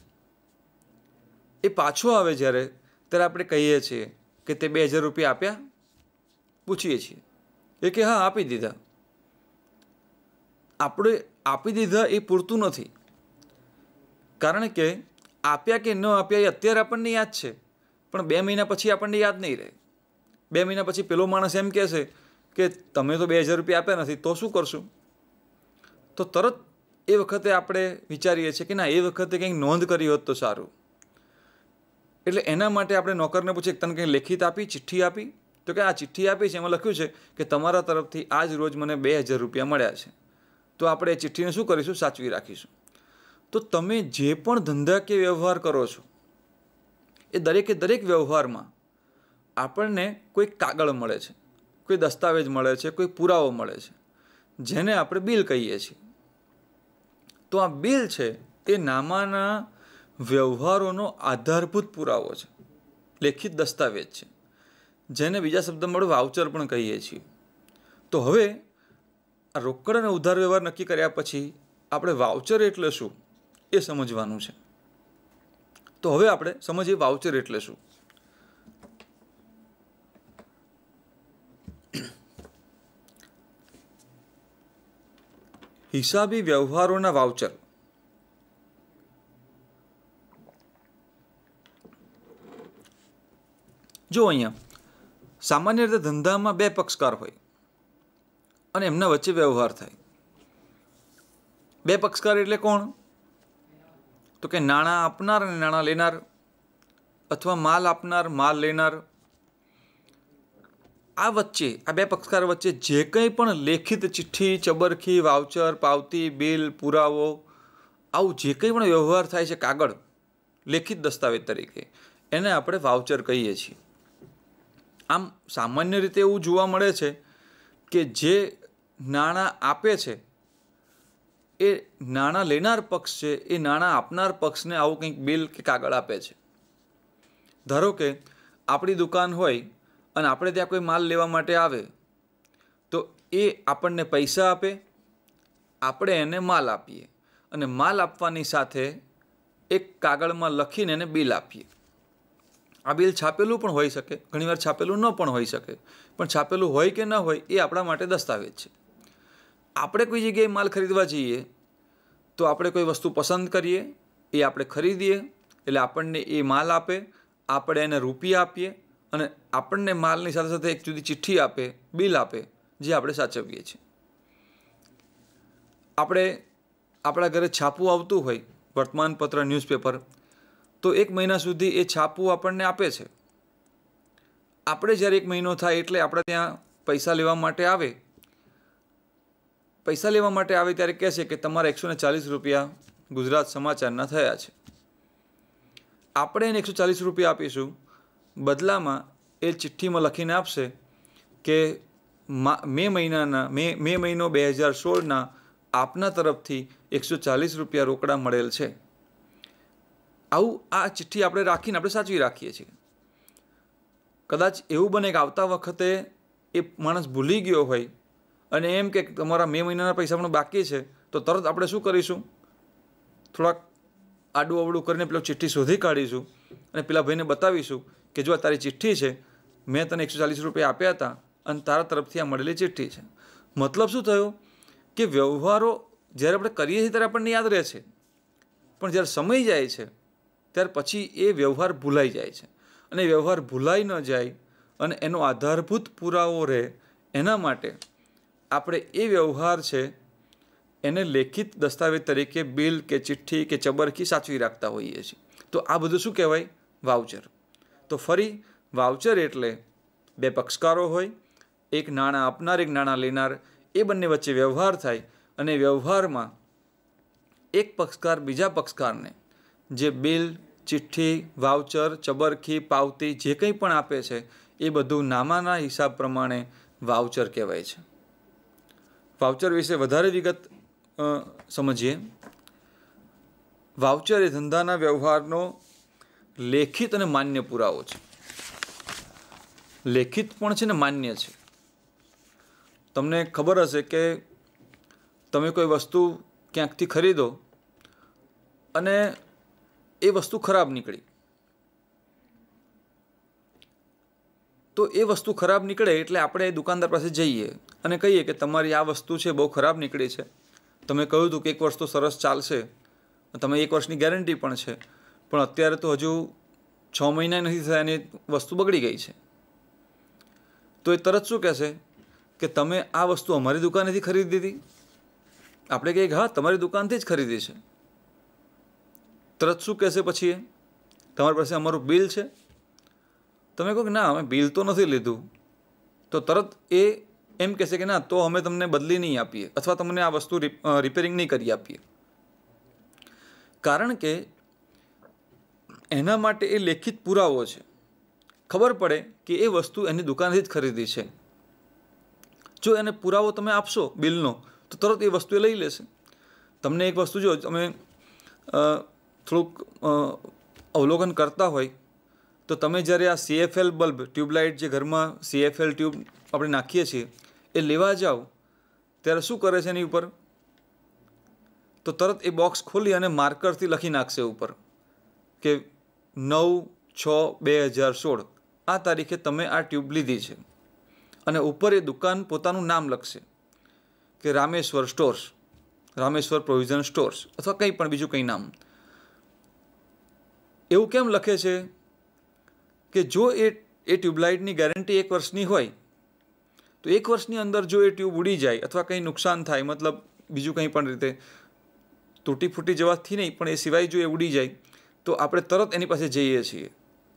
એ પાછો આવે જ્યારે ત્યારે આપણે કહીએ છીએ કે તે બે હજાર રૂપિયા આપ્યા પૂછીએ છીએ એ કે હા આપી દીધા આપણે આપી દીધા એ પૂરતું નથી કારણ કે આપ્યા કે ન આપ્યા એ અત્યારે આપણને યાદ છે પણ બે મહિના પછી આપણને યાદ નહીં રહે બે મહિના પછી પેલો માણસ એમ કહેશે કે તમે તો બે હજાર રૂપિયા આપ્યા નથી તો શું કરશું તો તરત એ વખતે આપણે વિચારીએ છીએ કે ના એ વખતે કંઈક નોંધ કરી હોત તો સારું એટલે એના માટે આપણે નોકરને પૂછીએ તને કંઈ લેખિત આપી ચિઠ્ઠી આપી તો કે આ ચિઠ્ઠી આપી છે એમાં લખ્યું છે કે તમારા તરફથી આજ રોજ મને બે હજાર રૂપિયા મળ્યા છે તો આપણે એ ચિઠ્ઠીને શું કરીશું સાચવી રાખીશું તો તમે જે પણ ધંધાકીય વ્યવહાર કરો છો એ દરેકે દરેક વ્યવહારમાં આપણને કોઈ કાગળ મળે છે કોઈ દસ્તાવેજ મળે છે કોઈ પુરાવો મળે છે જેને આપણે બિલ કહીએ છીએ તો આ બિલ છે એ નામાના વ્યવહારોનો આધારભૂત પુરાવો છે લેખિત દસ્તાવેજ છે જેને બીજા શબ્દમાં આપણે વાઉચર પણ કહીએ છીએ તો હવે આ રોકડ અને ઉધાર વ્યવહાર નક્કી કર્યા પછી આપણે વાઉચર એટલે શું એ સમજવાનું છે તો હવે આપણે સમજીએ વાઉચર એટલે શું હિસાબી વ્યવહારોના વાઉચર જો અહીંયા સામાન્ય રીતે ધંધામાં બે પક્ષકાર હોય અને એમના વચ્ચે વ્યવહાર થાય બે પક્ષકાર એટલે કોણ તો કે નાણાં આપનાર અને નાણાં લેનાર અથવા માલ આપનાર માલ લેનાર આ વચ્ચે આ બે પક્ષકાર વચ્ચે જે કંઈ પણ લેખિત ચિઠ્ઠી ચબરખી વાવચર પાવતી બિલ પુરાવો આવું જે કંઈ પણ વ્યવહાર થાય છે કાગળ લેખિત દસ્તાવેજ તરીકે એને આપણે વાવચર કહીએ છીએ આમ સામાન્ય રીતે એવું જોવા મળે છે કે જે નાણાં આપે છે એ નાણાં લેનાર પક્ષ છે એ નાણાં આપનાર પક્ષને આવું કંઈક બિલ કે કાગળ આપે છે ધારો કે આપણી દુકાન હોય અને આપણે ત્યાં કોઈ માલ લેવા માટે આવે તો એ આપણને પૈસા આપે આપણે એને માલ આપીએ અને માલ આપવાની સાથે એક કાગળમાં લખીને એને બિલ આપીએ આ બિલ છાપેલું પણ હોઈ શકે ઘણીવાર છાપેલું ન પણ હોઈ શકે પણ છાપેલું હોય કે ન હોય એ આપણા માટે દસ્તાવેજ છે આપણે કોઈ જગ્યાએ માલ ખરીદવા જઈએ તો આપણે કોઈ વસ્તુ પસંદ કરીએ એ આપણે ખરીદીએ એટલે આપણને એ માલ આપે આપણે એને રૂપી આપીએ અને આપણને માલની સાથે સાથે એક જુદી ચિઠ્ઠી આપે બિલ આપે જે આપણે સાચવીએ છીએ આપણે આપણા ઘરે છાપું આવતું હોય વર્તમાનપત્ર ન્યૂઝપેપર તો એક મહિના સુધી એ છાપું આપણને આપે છે આપણે જ્યારે એક મહિનો થાય એટલે આપણે ત્યાં પૈસા લેવા માટે આવે પૈસા લેવા માટે આવે ત્યારે કહેશે કે તમારા એકસો ચાલીસ રૂપિયા ગુજરાત સમાચારના થયા છે આપણે એને એકસો ચાલીસ રૂપિયા આપીશું બદલામાં એ ચિઠ્ઠીમાં લખીને આપશે કે મે મહિનાના મે મે મહિનો બે હજાર સોળના આપના તરફથી એકસો ચાલીસ રૂપિયા રોકડા મળેલ છે આવું આ ચિઠ્ઠી આપણે રાખીને આપણે સાચવી રાખીએ છીએ કદાચ એવું બને કે આવતા વખતે એ માણસ ભૂલી ગયો હોય અને એમ કે તમારા મે મહિનાના પૈસા પણ બાકી છે તો તરત આપણે શું કરીશું થોડાક આડું અવડું કરીને પેલો ચિઠ્ઠી શોધી કાઢીશું અને પેલા ભાઈને બતાવીશું કે જો આ તારી ચિઠ્ઠી છે મેં તને એકસો ચાલીસ રૂપિયા આપ્યા હતા અને તારા તરફથી આ મળેલી ચિઠ્ઠી છે મતલબ શું થયું કે વ્યવહારો જ્યારે આપણે કરીએ છીએ ત્યારે આપણને યાદ રહે છે પણ જ્યારે સમય જાય છે ત્યાર પછી એ વ્યવહાર ભૂલાઈ જાય છે અને વ્યવહાર ભૂલાઈ ન જાય અને એનો આધારભૂત પુરાવો રહે એના માટે આપણે એ વ્યવહાર છે એને લેખિત દસ્તાવેજ તરીકે બિલ કે ચિઠ્ઠી કે ચબરખી સાચવી રાખતા હોઈએ છીએ તો આ બધું શું કહેવાય વાઉચર તો ફરી વાઉચર એટલે બે પક્ષકારો હોય એક નાણાં આપનાર એક નાણાં લેનાર એ બંને વચ્ચે વ્યવહાર થાય અને વ્યવહારમાં એક પક્ષકાર બીજા પક્ષકારને જે બિલ ચિઠ્ઠી વાઉચર ચબરખી પાવતી જે કંઈ પણ આપે છે એ બધું નામાના હિસાબ પ્રમાણે વાઉચર કહેવાય છે વાઉચર વિશે વધારે વિગત સમજીએ વાઉચર એ ધંધાના વ્યવહારનો લેખિત અને માન્ય પુરાવો છે લેખિત પણ છે ને માન્ય છે તમને ખબર હશે કે તમે કોઈ વસ્તુ ક્યાંકથી ખરીદો અને એ વસ્તુ ખરાબ નીકળી તો એ વસ્તુ ખરાબ નીકળે એટલે આપણે એ દુકાનદાર પાસે જઈએ અને કહીએ કે તમારી આ વસ્તુ છે બહુ ખરાબ નીકળી છે તમે કહ્યું હતું કે એક વર્ષ તો સરસ ચાલશે તમે એક વર્ષની ગેરંટી પણ છે પણ અત્યારે તો હજુ છ મહિના નથી થયા એની વસ્તુ બગડી ગઈ છે તો એ તરત શું કહેશે કે તમે આ વસ્તુ અમારી દુકાનેથી ખરીદી હતી આપણે કહીએ કે હા તમારી દુકાનથી જ ખરીદી છે તરત શું કહેશે પછી એ તમારી પાસે અમારું બિલ છે તમે કહો કે ના અમે બિલ તો નથી લીધું તો તરત એ એમ કહેશે કે ના તો અમે તમને બદલી નહીં આપીએ અથવા તમને આ વસ્તુ રિપેરિંગ નહીં કરી આપીએ કારણ કે એના માટે એ લેખિત પુરાવો છે ખબર પડે કે એ વસ્તુ એની દુકાનથી જ ખરીદી છે જો એને પુરાવો તમે આપશો બિલનો તો તરત એ વસ્તુ એ લઈ લેશે તમને એક વસ્તુ જો તમે થોડુંક અવલોકન કરતા હોય તો તમે જ્યારે આ સીએફએલ બલ્બ ટ્યુબલાઇટ જે ઘરમાં સીએફએલ ટ્યુબ આપણે નાખીએ છીએ એ લેવા જાઓ ત્યારે શું કરે છે એની ઉપર તો તરત એ બોક્સ ખોલી અને માર્કરથી લખી નાખશે ઉપર કે નવ છ બે હજાર સોળ આ તારીખે તમે આ ટ્યુબ લીધી છે અને ઉપર એ દુકાન પોતાનું નામ લખશે કે Rameshwar stores Rameshwar provision stores અથવા કંઈ પણ બીજું કંઈ નામ એવું કેમ લખે છે કે જો એ એ ટ્યુબલાઇટની ગેરંટી એક વર્ષની હોય તો એક વર્ષની અંદર જો એ ટ્યુબ ઉડી જાય અથવા કંઈ નુકસાન થાય મતલબ બીજું કંઈ પણ રીતે તૂટી ફૂટી જવાથી નહીં પણ એ સિવાય જો એ ઉડી જાય તો આપણે તરત એની પાસે જઈએ છીએ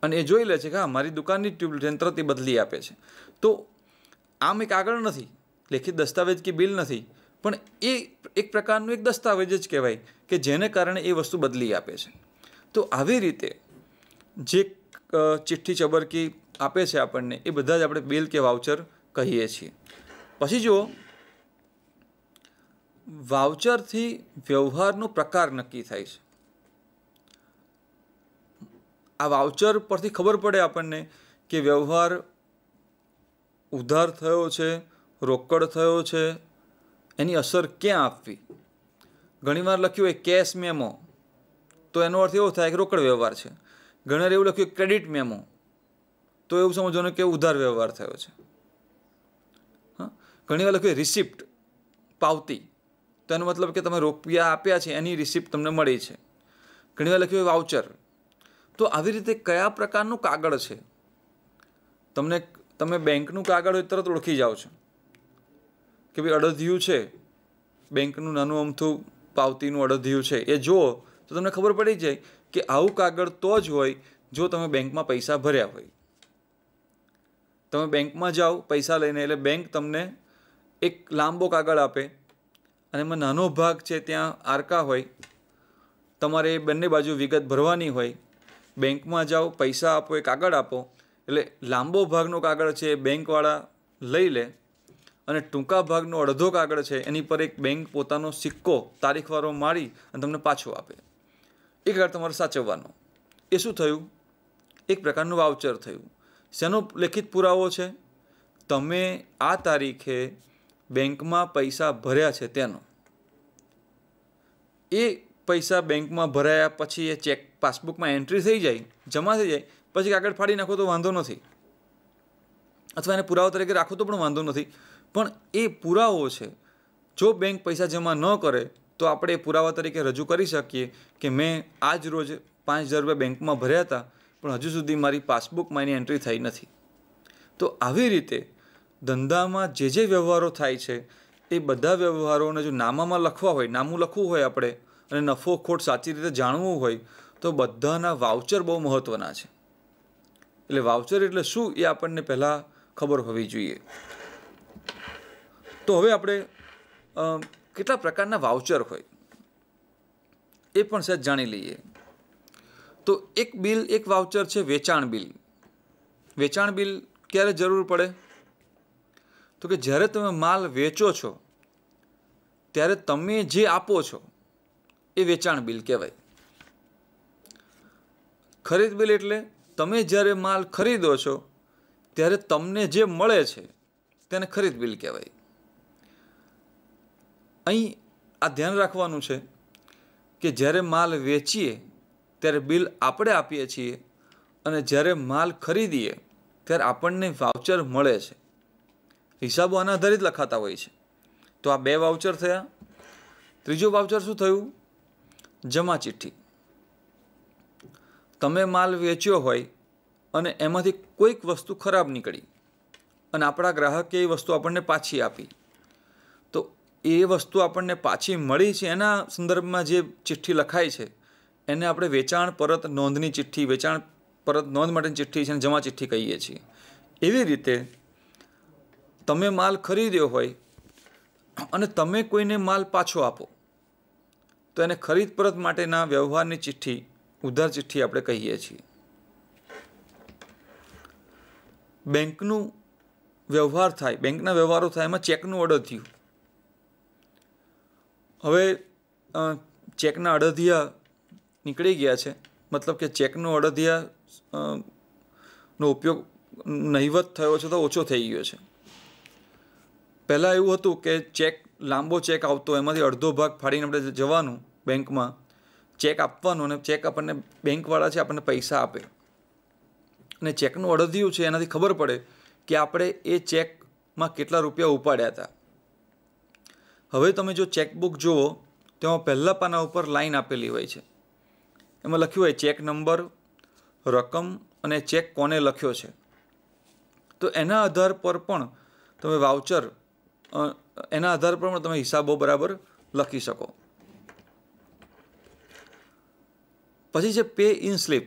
અને એ જોઈ લે છે કે હા મારી દુકાનની ટ્યુબ છે તરત એ બદલી આપે છે તો આમ એક આગળ નથી લેખિત દસ્તાવેજ કે બિલ નથી પણ એ એક પ્રકારનું એક દસ્તાવેજ જ કહેવાય કે જેને કારણે એ વસ્તુ બદલી આપે છે તો આવી રીતે જે ચિઠ્ઠી ચબરકી આપે છે આપણને એ બધા જ આપણે બિલ કે વાઉચર કહીએ છીએ પછી જુઓ વાઉચરથી વ્યવહારનો પ્રકાર નક્કી થાય છે આ વાઉચર પરથી ખબર પડે આપણને કે વ્યવહાર ઉધાર થયો છે રોકડ થયો છે એની અસર ક્યાં આપવી ઘણીવાર લખ્યું હોય કેશ મેમો તો એનો અર્થ એવો થાય કે રોકડ વ્યવહાર છે ઘણા એવું લખ્યું ક્રેડિટ મેમો તો એવું સમજવાનું કે ઉધાર વ્યવહાર થયો છે હા ઘણી વાર લખ્યું રિસિપ્ટ પાવતી તો એનો મતલબ કે તમે રોપિયા આપ્યા છે એની રિસિપ્ટ તમને મળી છે ઘણીવાર વાર લખ્યું વાઉચર તો આવી રીતે કયા પ્રકારનું કાગળ છે તમને તમે બેંકનું કાગળ હોય તરત ઓળખી જાઓ છો કે ભાઈ અડધિયું છે બેંકનું નાનું અમથું પાવતીનું અડધિયું છે એ જુઓ તો તમને ખબર પડી જાય કે આવું કાગળ તો જ હોય જો તમે બેંકમાં પૈસા ભર્યા હોય તમે બેંકમાં જાઓ પૈસા લઈને એટલે બેંક તમને એક લાંબો કાગળ આપે અને એમાં નાનો ભાગ છે ત્યાં આરકા હોય તમારે બંને બાજુ વિગત ભરવાની હોય બેંકમાં જાઓ પૈસા આપો એ કાગળ આપો એટલે લાંબો ભાગનો કાગળ છે એ બેંકવાળા લઈ લે અને ટૂંકા ભાગનો અડધો કાગળ છે એની પર એક બેંક પોતાનો સિક્કો તારીખવાળો મારી અને તમને પાછો આપે એક હજાર તમારે સાચવવાનો એ શું થયું એક પ્રકારનું વાવચર થયું શેનો લેખિત પુરાવો છે તમે આ તારીખે બેંકમાં પૈસા ભર્યા છે તેનો એ પૈસા બેંકમાં ભરાયા પછી એ ચેક પાસબુકમાં એન્ટ્રી થઈ જાય જમા થઈ જાય પછી કાગળ ફાડી નાખો તો વાંધો નથી અથવા એને પુરાવો તરીકે રાખો તો પણ વાંધો નથી પણ એ પુરાવો છે જો બેંક પૈસા જમા ન કરે તો આપણે એ પુરાવા તરીકે રજૂ કરી શકીએ કે મેં આજ રોજ પાંચ હજાર રૂપિયા બેંકમાં ભર્યા હતા પણ હજુ સુધી મારી પાસબુકમાં એની એન્ટ્રી થઈ નથી તો આવી રીતે ધંધામાં જે જે વ્યવહારો થાય છે એ બધા વ્યવહારોને જો નામામાં લખવા હોય નામું લખવું હોય આપણે અને નફો ખોટ સાચી રીતે જાણવું હોય તો બધાના વાઉચર બહુ મહત્ત્વના છે એટલે વાઉચર એટલે શું એ આપણને પહેલાં ખબર હોવી જોઈએ તો હવે આપણે કેટલા પ્રકારના વાઉચર હોય એ પણ સહેજ જાણી લઈએ તો એક બિલ એક વાઉચર છે વેચાણ બિલ વેચાણ બિલ ક્યારે જરૂર પડે તો કે જ્યારે તમે માલ વેચો છો ત્યારે તમે જે આપો છો એ વેચાણ બિલ કહેવાય ખરીદ બિલ એટલે તમે જ્યારે માલ ખરીદો છો ત્યારે તમને જે મળે છે તેને ખરીદ બિલ કહેવાય અહીં આ ધ્યાન રાખવાનું છે કે જ્યારે માલ વેચીએ ત્યારે બિલ આપણે આપીએ છીએ અને જ્યારે માલ ખરીદીએ ત્યારે આપણને વાઉચર મળે છે હિસાબો આના આધારિત લખાતા હોય છે તો આ બે વાઉચર થયા ત્રીજો વાઉચર શું થયું જમા ચિઠ્ઠી તમે માલ વેચ્યો હોય અને એમાંથી કોઈક વસ્તુ ખરાબ નીકળી અને આપણા ગ્રાહકે એ વસ્તુ આપણને પાછી આપી એ વસ્તુ આપણને પાછી મળી છે એના સંદર્ભમાં જે ચિઠ્ઠી લખાય છે એને આપણે વેચાણ પરત નોંધની ચિઠ્ઠી વેચાણ પરત નોંધ માટેની ચિઠ્ઠી છે અને જમા ચિઠ્ઠી કહીએ છીએ એવી રીતે તમે માલ ખરીદ્યો હોય અને તમે કોઈને માલ પાછો આપો તો એને ખરીદ પરત માટેના વ્યવહારની ચિઠ્ઠી ઉધાર ચિઠ્ઠી આપણે કહીએ છીએ બેંકનું વ્યવહાર થાય બેંકના વ્યવહારો થાય એમાં ચેકનું ઓર્ડર થયું હવે ચેકના અડધિયા નીકળી ગયા છે મતલબ કે ચેકનો અડદિયા નો ઉપયોગ નહિવત થયો છે તો ઓછો થઈ ગયો છે પહેલાં એવું હતું કે ચેક લાંબો ચેક આવતો એમાંથી અડધો ભાગ ફાડીને આપણે જવાનું બેંકમાં ચેક આપવાનું અને ચેક આપણને બેંકવાળા છે આપણને પૈસા આપે અને ચેકનું અડધિયું છે એનાથી ખબર પડે કે આપણે એ ચેકમાં કેટલા રૂપિયા ઉપાડ્યા હતા હવે તમે જો ચેકબુક જુઓ તેમાં પહેલાં પાના ઉપર લાઇન આપેલી હોય છે એમાં લખ્યું હોય ચેક નંબર રકમ અને ચેક કોને લખ્યો છે તો એના આધાર પર પણ તમે વાઉચર એના આધાર પર પણ તમે હિસાબો બરાબર લખી શકો પછી છે પે ઇન સ્લીપ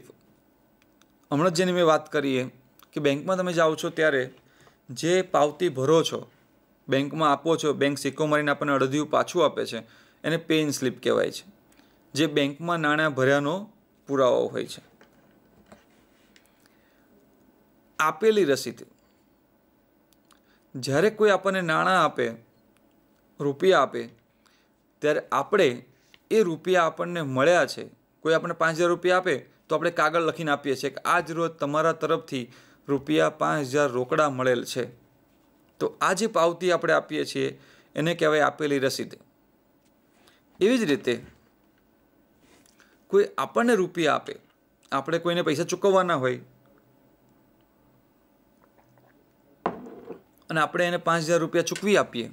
હમણાં જ જેની મેં વાત કરીએ કે બેંકમાં તમે જાઓ છો ત્યારે જે પાવતી ભરો છો બેંકમાં આપો છો બેંક સિક્કો મારીને આપણને અડધ્યું પાછું આપે છે એને પેઇન સ્લીપ કહેવાય છે જે બેંકમાં નાણાં ભર્યાનો પુરાવો હોય છે આપેલી રસીદ જ્યારે કોઈ આપણને નાણાં આપે રૂપિયા આપે ત્યારે આપણે એ રૂપિયા આપણને મળ્યા છે કોઈ આપણને પાંચ હજાર રૂપિયા આપે તો આપણે કાગળ લખીને આપીએ છીએ કે જ રોજ તમારા તરફથી રૂપિયા પાંચ હજાર રોકડા મળેલ છે તો આ જે પાવતી આપણે આપીએ છીએ એને કહેવાય આપેલી રસીદ એવી જ રીતે કોઈ આપણને રૂપિયા આપે આપણે કોઈને પૈસા ચૂકવવાના હોય અને આપણે એને પાંચ હજાર રૂપિયા ચૂકવી આપીએ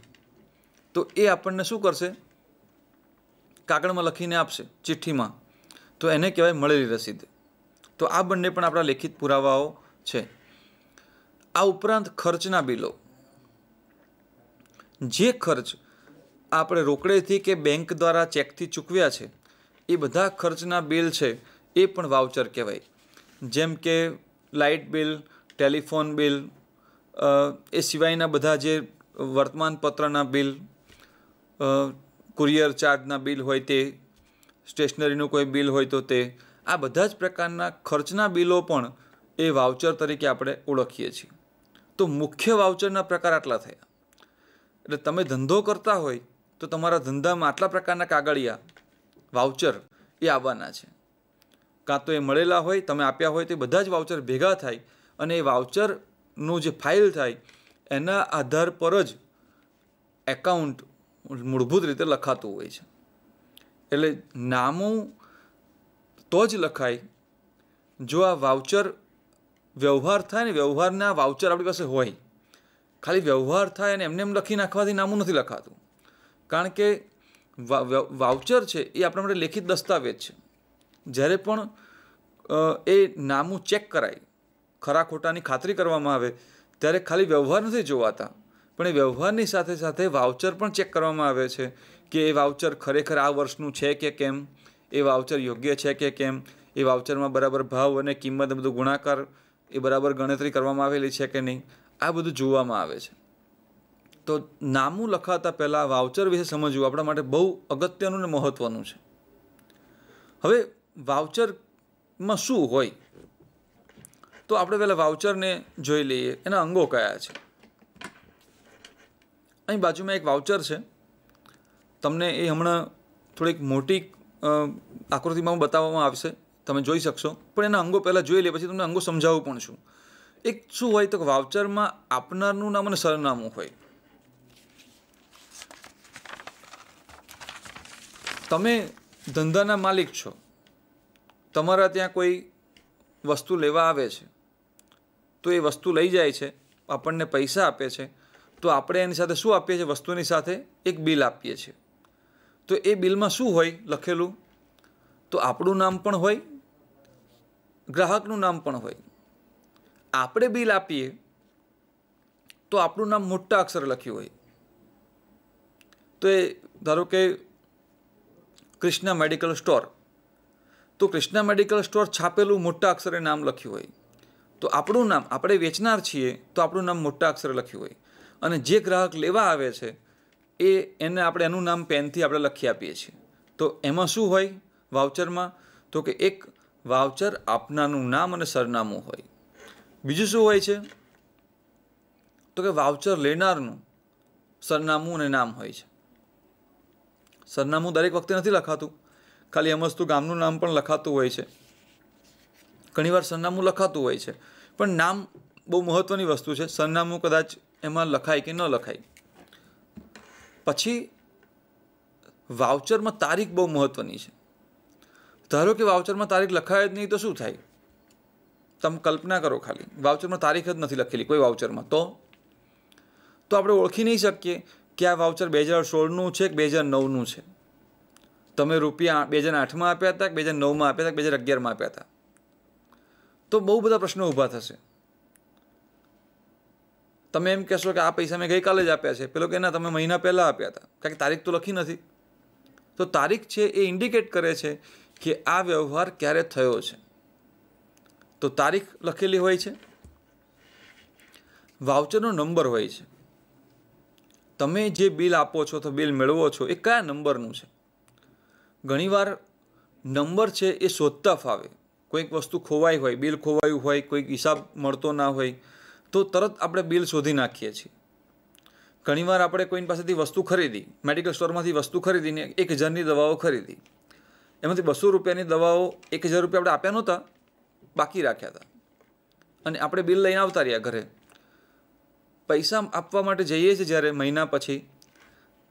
તો એ આપણને શું કરશે કાગળમાં લખીને આપશે ચિઠ્ઠીમાં તો એને કહેવાય મળેલી રસીદ તો આ બંને પણ આપણા લેખિત પુરાવાઓ છે આ ઉપરાંત ખર્ચના બિલો જે ખર્ચ આપણે રોકડેથી કે બેંક દ્વારા ચેકથી ચૂકવ્યા છે એ બધા ખર્ચના બિલ છે એ પણ વાઉચર કહેવાય જેમ કે લાઇટ બિલ ટેલિફોન બિલ એ સિવાયના બધા જે વર્તમાનપત્રના બિલ કુરિયર ચાર્જના બિલ હોય તે સ્ટેશનરીનું કોઈ બિલ હોય તો તે આ બધા જ પ્રકારના ખર્ચના બિલો પણ એ વાઉચર તરીકે આપણે ઓળખીએ છીએ તો મુખ્ય વાઉચરના પ્રકાર આટલા થયા એટલે તમે ધંધો કરતા હોય તો તમારા ધંધામાં આટલા પ્રકારના કાગળિયા વાઉચર એ આવવાના છે કાં તો એ મળેલા હોય તમે આપ્યા હોય તો બધા જ વાઉચર ભેગા થાય અને એ વાઉચરનું જે ફાઇલ થાય એના આધાર પર જ એકાઉન્ટ મૂળભૂત રીતે લખાતું હોય છે એટલે નામું તો જ લખાય જો આ વાઉચર વ્યવહાર થાય ને વ્યવહારના વાઉચર આપણી પાસે હોય ખાલી વ્યવહાર થાય અને એમને એમ લખી નાખવાથી નામું નથી લખાતું કારણ કે વાઉચર છે એ આપણા માટે લેખિત દસ્તાવેજ છે જ્યારે પણ એ નામું ચેક કરાય ખરા ખોટાની ખાતરી કરવામાં આવે ત્યારે ખાલી વ્યવહાર નથી જોવાતા પણ એ વ્યવહારની સાથે સાથે વાઉચર પણ ચેક કરવામાં આવે છે કે એ વાઉચર ખરેખર આ વર્ષનું છે કે કેમ એ વાઉચર યોગ્ય છે કે કેમ એ વાઉચરમાં બરાબર ભાવ અને કિંમત બધું ગુણાકાર એ બરાબર ગણતરી કરવામાં આવેલી છે કે નહીં આ બધું જોવામાં આવે છે તો નામું લખાતા પહેલાં વાઉચર વિશે સમજવું આપણા માટે બહુ અગત્યનું ને મહત્ત્વનું છે હવે વાઉચરમાં શું હોય તો આપણે પહેલાં વાઉચરને જોઈ લઈએ એના અંગો કયા છે અહીં બાજુમાં એક વાઉચર છે તમને એ હમણાં થોડીક મોટી આકૃતિમાં બતાવવામાં આવશે તમે જોઈ શકશો પણ એના અંગો પહેલાં જોઈ લઈએ પછી તમને અંગો સમજાવું પણ છું એક શું હોય તો વાવચરમાં આપનારનું નામ અને સરનામું હોય તમે ધંધાના માલિક છો તમારા ત્યાં કોઈ વસ્તુ લેવા આવે છે તો એ વસ્તુ લઈ જાય છે આપણને પૈસા આપે છે તો આપણે એની સાથે શું આપીએ છીએ વસ્તુની સાથે એક બિલ આપીએ છીએ તો એ બિલમાં શું હોય લખેલું તો આપણું નામ પણ હોય ગ્રાહકનું નામ પણ હોય આપણે બિલ આપીએ તો આપણું નામ મોટા અક્ષર લખ્યું હોય તો એ ધારો કે કૃષ્ણા મેડિકલ સ્ટોર તો કૃષ્ણા મેડિકલ સ્ટોર છાપેલું મોટા અક્ષરે નામ લખ્યું હોય તો આપણું નામ આપણે વેચનાર છીએ તો આપણું નામ મોટા અક્ષરે લખ્યું હોય અને જે ગ્રાહક લેવા આવે છે એ એને આપણે એનું નામ પેનથી આપણે લખી આપીએ છીએ તો એમાં શું હોય વાઉચરમાં તો કે એક વાઉચર આપનાનું નામ અને સરનામું હોય બીજું શું હોય છે તો કે વાઉચર લેનારનું સરનામું અને નામ હોય છે સરનામું દરેક વખતે નથી લખાતું ખાલી અમસ્તુ ગામનું નામ પણ લખાતું હોય છે ઘણીવાર સરનામું લખાતું હોય છે પણ નામ બહુ મહત્ત્વની વસ્તુ છે સરનામું કદાચ એમાં લખાય કે ન લખાય પછી વાઉચરમાં તારીખ બહુ મહત્ત્વની છે ધારો કે વાઉચરમાં તારીખ લખાય જ નહીં તો શું થાય તમે કલ્પના કરો ખાલી વાઉચરમાં તારીખ જ નથી લખેલી કોઈ વાઉચરમાં તો તો આપણે ઓળખી નહીં શકીએ કે આ વાઉચર બે હજાર સોળનું છે કે બે હજાર નવનું છે તમે રૂપિયા બે હજાર આઠમાં આપ્યા હતા કે બે હજાર નવમાં આપ્યા હતા કે બે હજાર અગિયારમાં આપ્યા હતા તો બહુ બધા પ્રશ્નો ઊભા થશે તમે એમ કહેશો કે આ પૈસા મેં ગઈકાલે જ આપ્યા છે પેલો કે ના તમે મહિના પહેલાં આપ્યા હતા કારણ કે તારીખ તો લખી નથી તો તારીખ છે એ ઇન્ડિકેટ કરે છે કે આ વ્યવહાર ક્યારે થયો છે તો તારીખ લખેલી હોય છે વાઉચરનો નંબર હોય છે તમે જે બિલ આપો છો તો બિલ મેળવો છો એ કયા નંબરનું છે ઘણીવાર નંબર છે એ શોધતા ફાવે કોઈક વસ્તુ ખોવાઈ હોય બિલ ખોવાયું હોય કોઈક હિસાબ મળતો ના હોય તો તરત આપણે બિલ શોધી નાખીએ છીએ ઘણીવાર આપણે કોઈની પાસેથી વસ્તુ ખરીદી મેડિકલ સ્ટોરમાંથી વસ્તુ ખરીદીને એક હજારની દવાઓ ખરીદી એમાંથી બસો રૂપિયાની દવાઓ એક હજાર રૂપિયા આપણે આપ્યા નહોતા બાકી રાખ્યા હતા અને આપણે બિલ લઈને આવતા રહ્યા ઘરે પૈસા આપવા માટે જઈએ છીએ જ્યારે મહિના પછી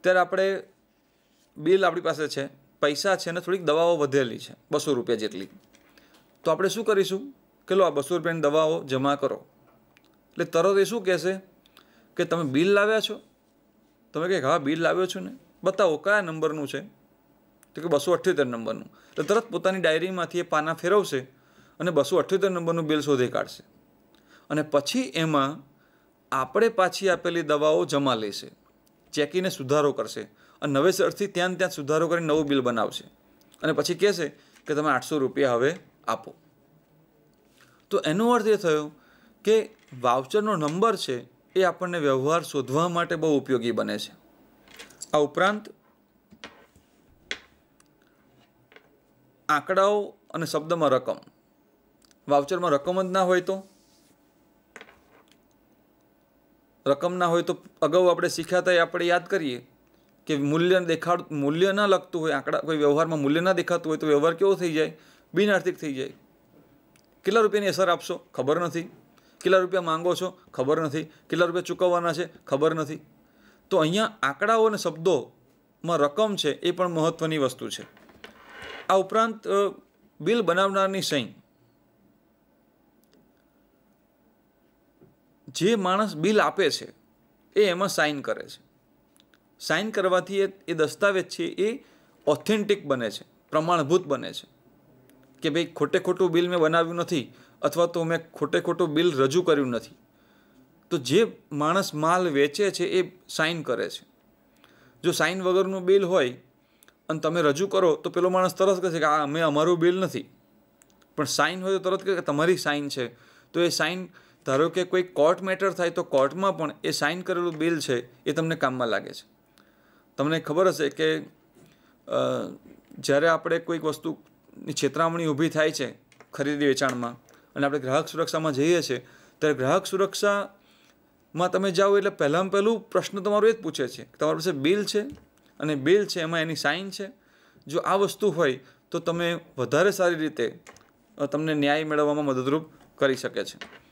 ત્યારે આપણે બિલ આપણી પાસે છે પૈસા છે ને થોડીક દવાઓ વધેલી છે બસો રૂપિયા જેટલી તો આપણે શું કરીશું કે લો આ બસો રૂપિયાની દવાઓ જમા કરો એટલે તરત એ શું કહેશે કે તમે બિલ લાવ્યા છો તમે કંઈક હા બિલ લાવ્યો છો ને બતાવો કયા નંબરનું છે તો કે બસો અઠ્યોતેર નંબરનું એટલે તરત પોતાની ડાયરીમાંથી એ પાના ફેરવશે અને બસો અઠ્યોતેર નંબરનું બિલ શોધી કાઢશે અને પછી એમાં આપણે પાછી આપેલી દવાઓ જમા લેશે ચેકીને સુધારો કરશે અને નવેસરથી ત્યાં ત્યાં સુધારો કરીને નવું બિલ બનાવશે અને પછી કહેશે કે તમે આઠસો રૂપિયા હવે આપો તો એનો અર્થ એ થયો કે વાઉચરનો નંબર છે એ આપણને વ્યવહાર શોધવા માટે બહુ ઉપયોગી બને છે આ ઉપરાંત આંકડાઓ અને શબ્દમાં રકમ વાઉચરમાં રકમ જ ના હોય તો રકમ ના હોય તો અગાઉ આપણે શીખ્યા હતા એ આપણે યાદ કરીએ કે મૂલ્ય દેખાડ મૂલ્ય ના લગતું હોય આંકડા કોઈ વ્યવહારમાં મૂલ્ય ના દેખાતું હોય તો વ્યવહાર કેવો થઈ જાય બિનઆર્થિક થઈ જાય કેટલા રૂપિયાની અસર આપશો ખબર નથી કેટલા રૂપિયા માંગો છો ખબર નથી કેટલા રૂપિયા ચૂકવવાના છે ખબર નથી તો અહીંયા આંકડાઓ અને શબ્દોમાં રકમ છે એ પણ મહત્ત્વની વસ્તુ છે આ ઉપરાંત બિલ બનાવનારની સહી જે માણસ બિલ આપે છે એ એમાં સાઇન કરે છે સાઇન કરવાથી એ એ દસ્તાવેજ છે એ ઓથેન્ટિક બને છે પ્રમાણભૂત બને છે કે ભાઈ ખોટે ખોટું બિલ મેં બનાવ્યું નથી અથવા તો મેં ખોટે ખોટું બિલ રજૂ કર્યું નથી તો જે માણસ માલ વેચે છે એ સાઇન કરે છે જો સાઇન વગરનું બિલ હોય અને તમે રજૂ કરો તો પેલો માણસ તરત કહેશે કે આ અમે અમારું બિલ નથી પણ સાઇન હોય તો તરત કહે કે તમારી સાઇન છે તો એ સાઇન ધારો કે કોઈ કોર્ટ મેટર થાય તો કોર્ટમાં પણ એ સાઇન કરેલું બિલ છે એ તમને કામમાં લાગે છે તમને ખબર હશે કે જ્યારે આપણે કોઈક વસ્તુની છેતરામણી ઊભી થાય છે ખરીદી વેચાણમાં અને આપણે ગ્રાહક સુરક્ષામાં જઈએ છીએ ત્યારે ગ્રાહક સુરક્ષામાં તમે જાઓ એટલે પહેલાં પહેલું પ્રશ્ન તમારું એ જ પૂછે છે કે તમારી પાસે બિલ છે અને બિલ છે એમાં એની સાઇન છે જો આ વસ્તુ હોય તો તમે વધારે સારી રીતે તમને ન્યાય મેળવવામાં મદદરૂપ કરી શકે છે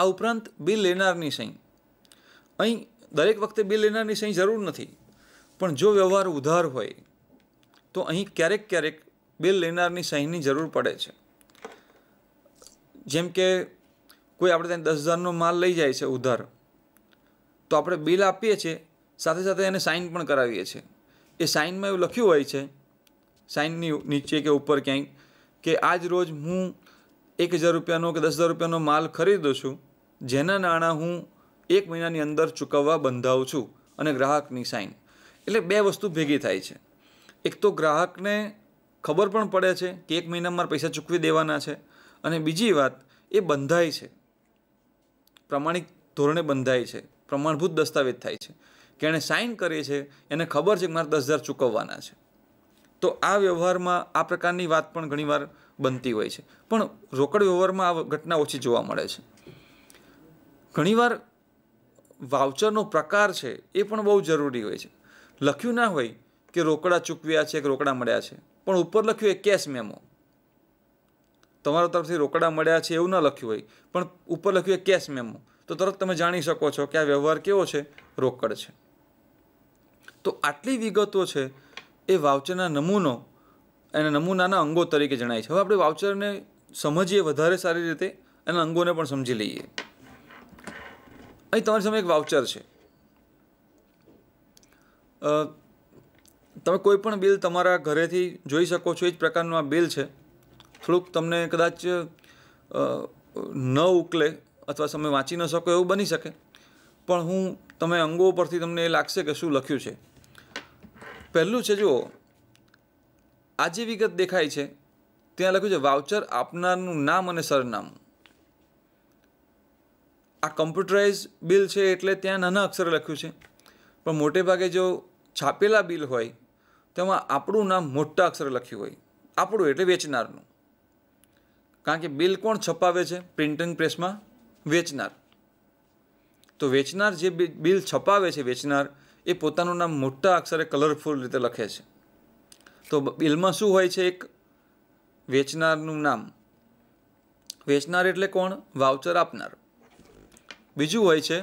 આ ઉપરાંત બિલ લેનારની સહી અહીં દરેક વખતે બિલ લેનારની સહી જરૂર નથી પણ જો વ્યવહાર ઉધાર હોય તો અહીં ક્યારેક ક્યારેક બિલ લેનારની સહીની જરૂર પડે છે જેમ કે કોઈ આપણે ત્યાં દસ હજારનો માલ લઈ જાય છે ઉધાર તો આપણે બિલ આપીએ છીએ સાથે સાથે એને સાઇન પણ કરાવીએ છીએ એ સાઇનમાં એવું લખ્યું હોય છે સાઇનની નીચે કે ઉપર ક્યાંય કે આજ રોજ હું એક હજાર રૂપિયાનો કે દસ હજાર રૂપિયાનો માલ ખરીદું છું જેના નાણાં હું એક મહિનાની અંદર ચૂકવવા બંધાવું છું અને ગ્રાહકની સાઇન એટલે બે વસ્તુ ભેગી થાય છે એક તો ગ્રાહકને ખબર પણ પડે છે કે એક મહિનામાં મારે પૈસા ચૂકવી દેવાના છે અને બીજી વાત એ બંધાય છે પ્રમાણિક ધોરણે બંધાય છે પ્રમાણભૂત દસ્તાવેજ થાય છે કે એણે સાઇન કરી છે એને ખબર છે કે મારે દસ હજાર ચૂકવવાના છે તો આ વ્યવહારમાં આ પ્રકારની વાત પણ ઘણીવાર બનતી હોય છે પણ રોકડ વ્યવહારમાં આ ઘટના ઓછી જોવા મળે છે ઘણીવાર વાઉચરનો પ્રકાર છે એ પણ બહુ જરૂરી હોય છે લખ્યું ના હોય કે રોકડા ચૂકવ્યા છે કે રોકડા મળ્યા છે પણ ઉપર લખ્યું એ કેશ મેમો તમારા તરફથી રોકડા મળ્યા છે એવું ના લખ્યું હોય પણ ઉપર લખ્યું એ કેશ મેમો તો તરત તમે જાણી શકો છો કે આ વ્યવહાર કેવો છે રોકડ છે તો આટલી વિગતો છે એ વાઉચરના નમૂનો એના નમૂનાના અંગો તરીકે જણાય છે હવે આપણે વાઉચરને સમજીએ વધારે સારી રીતે એના અંગોને પણ સમજી લઈએ અહીં તમારી સામે એક વાઉચર છે તમે કોઈ પણ બિલ તમારા ઘરેથી જોઈ શકો છો એ જ પ્રકારનું આ બિલ છે થોડુંક તમને કદાચ ન ઉકલે અથવા તમે વાંચી ન શકો એવું બની શકે પણ હું તમે અંગો પરથી તમને એ લાગશે કે શું લખ્યું છે પહેલું છે જુઓ આજે વિગત દેખાય છે ત્યાં લખ્યું છે વાઉચર આપનારનું નામ અને સરનામું આ કમ્પ્યુટરાઇઝ બિલ છે એટલે ત્યાં નાના અક્ષરે લખ્યું છે પણ મોટે ભાગે જો છાપેલા બિલ હોય તેમાં આપણું નામ મોટા અક્ષરે લખ્યું હોય આપણું એટલે વેચનારનું કારણ કે બિલ કોણ છપાવે છે પ્રિન્ટિંગ પ્રેસમાં વેચનાર તો વેચનાર જે બિલ છપાવે છે વેચનાર એ પોતાનું નામ મોટા અક્ષરે કલરફુલ રીતે લખે છે તો બિલમાં શું હોય છે એક વેચનારનું નામ વેચનાર એટલે કોણ વાઉચર આપનાર બીજું હોય છે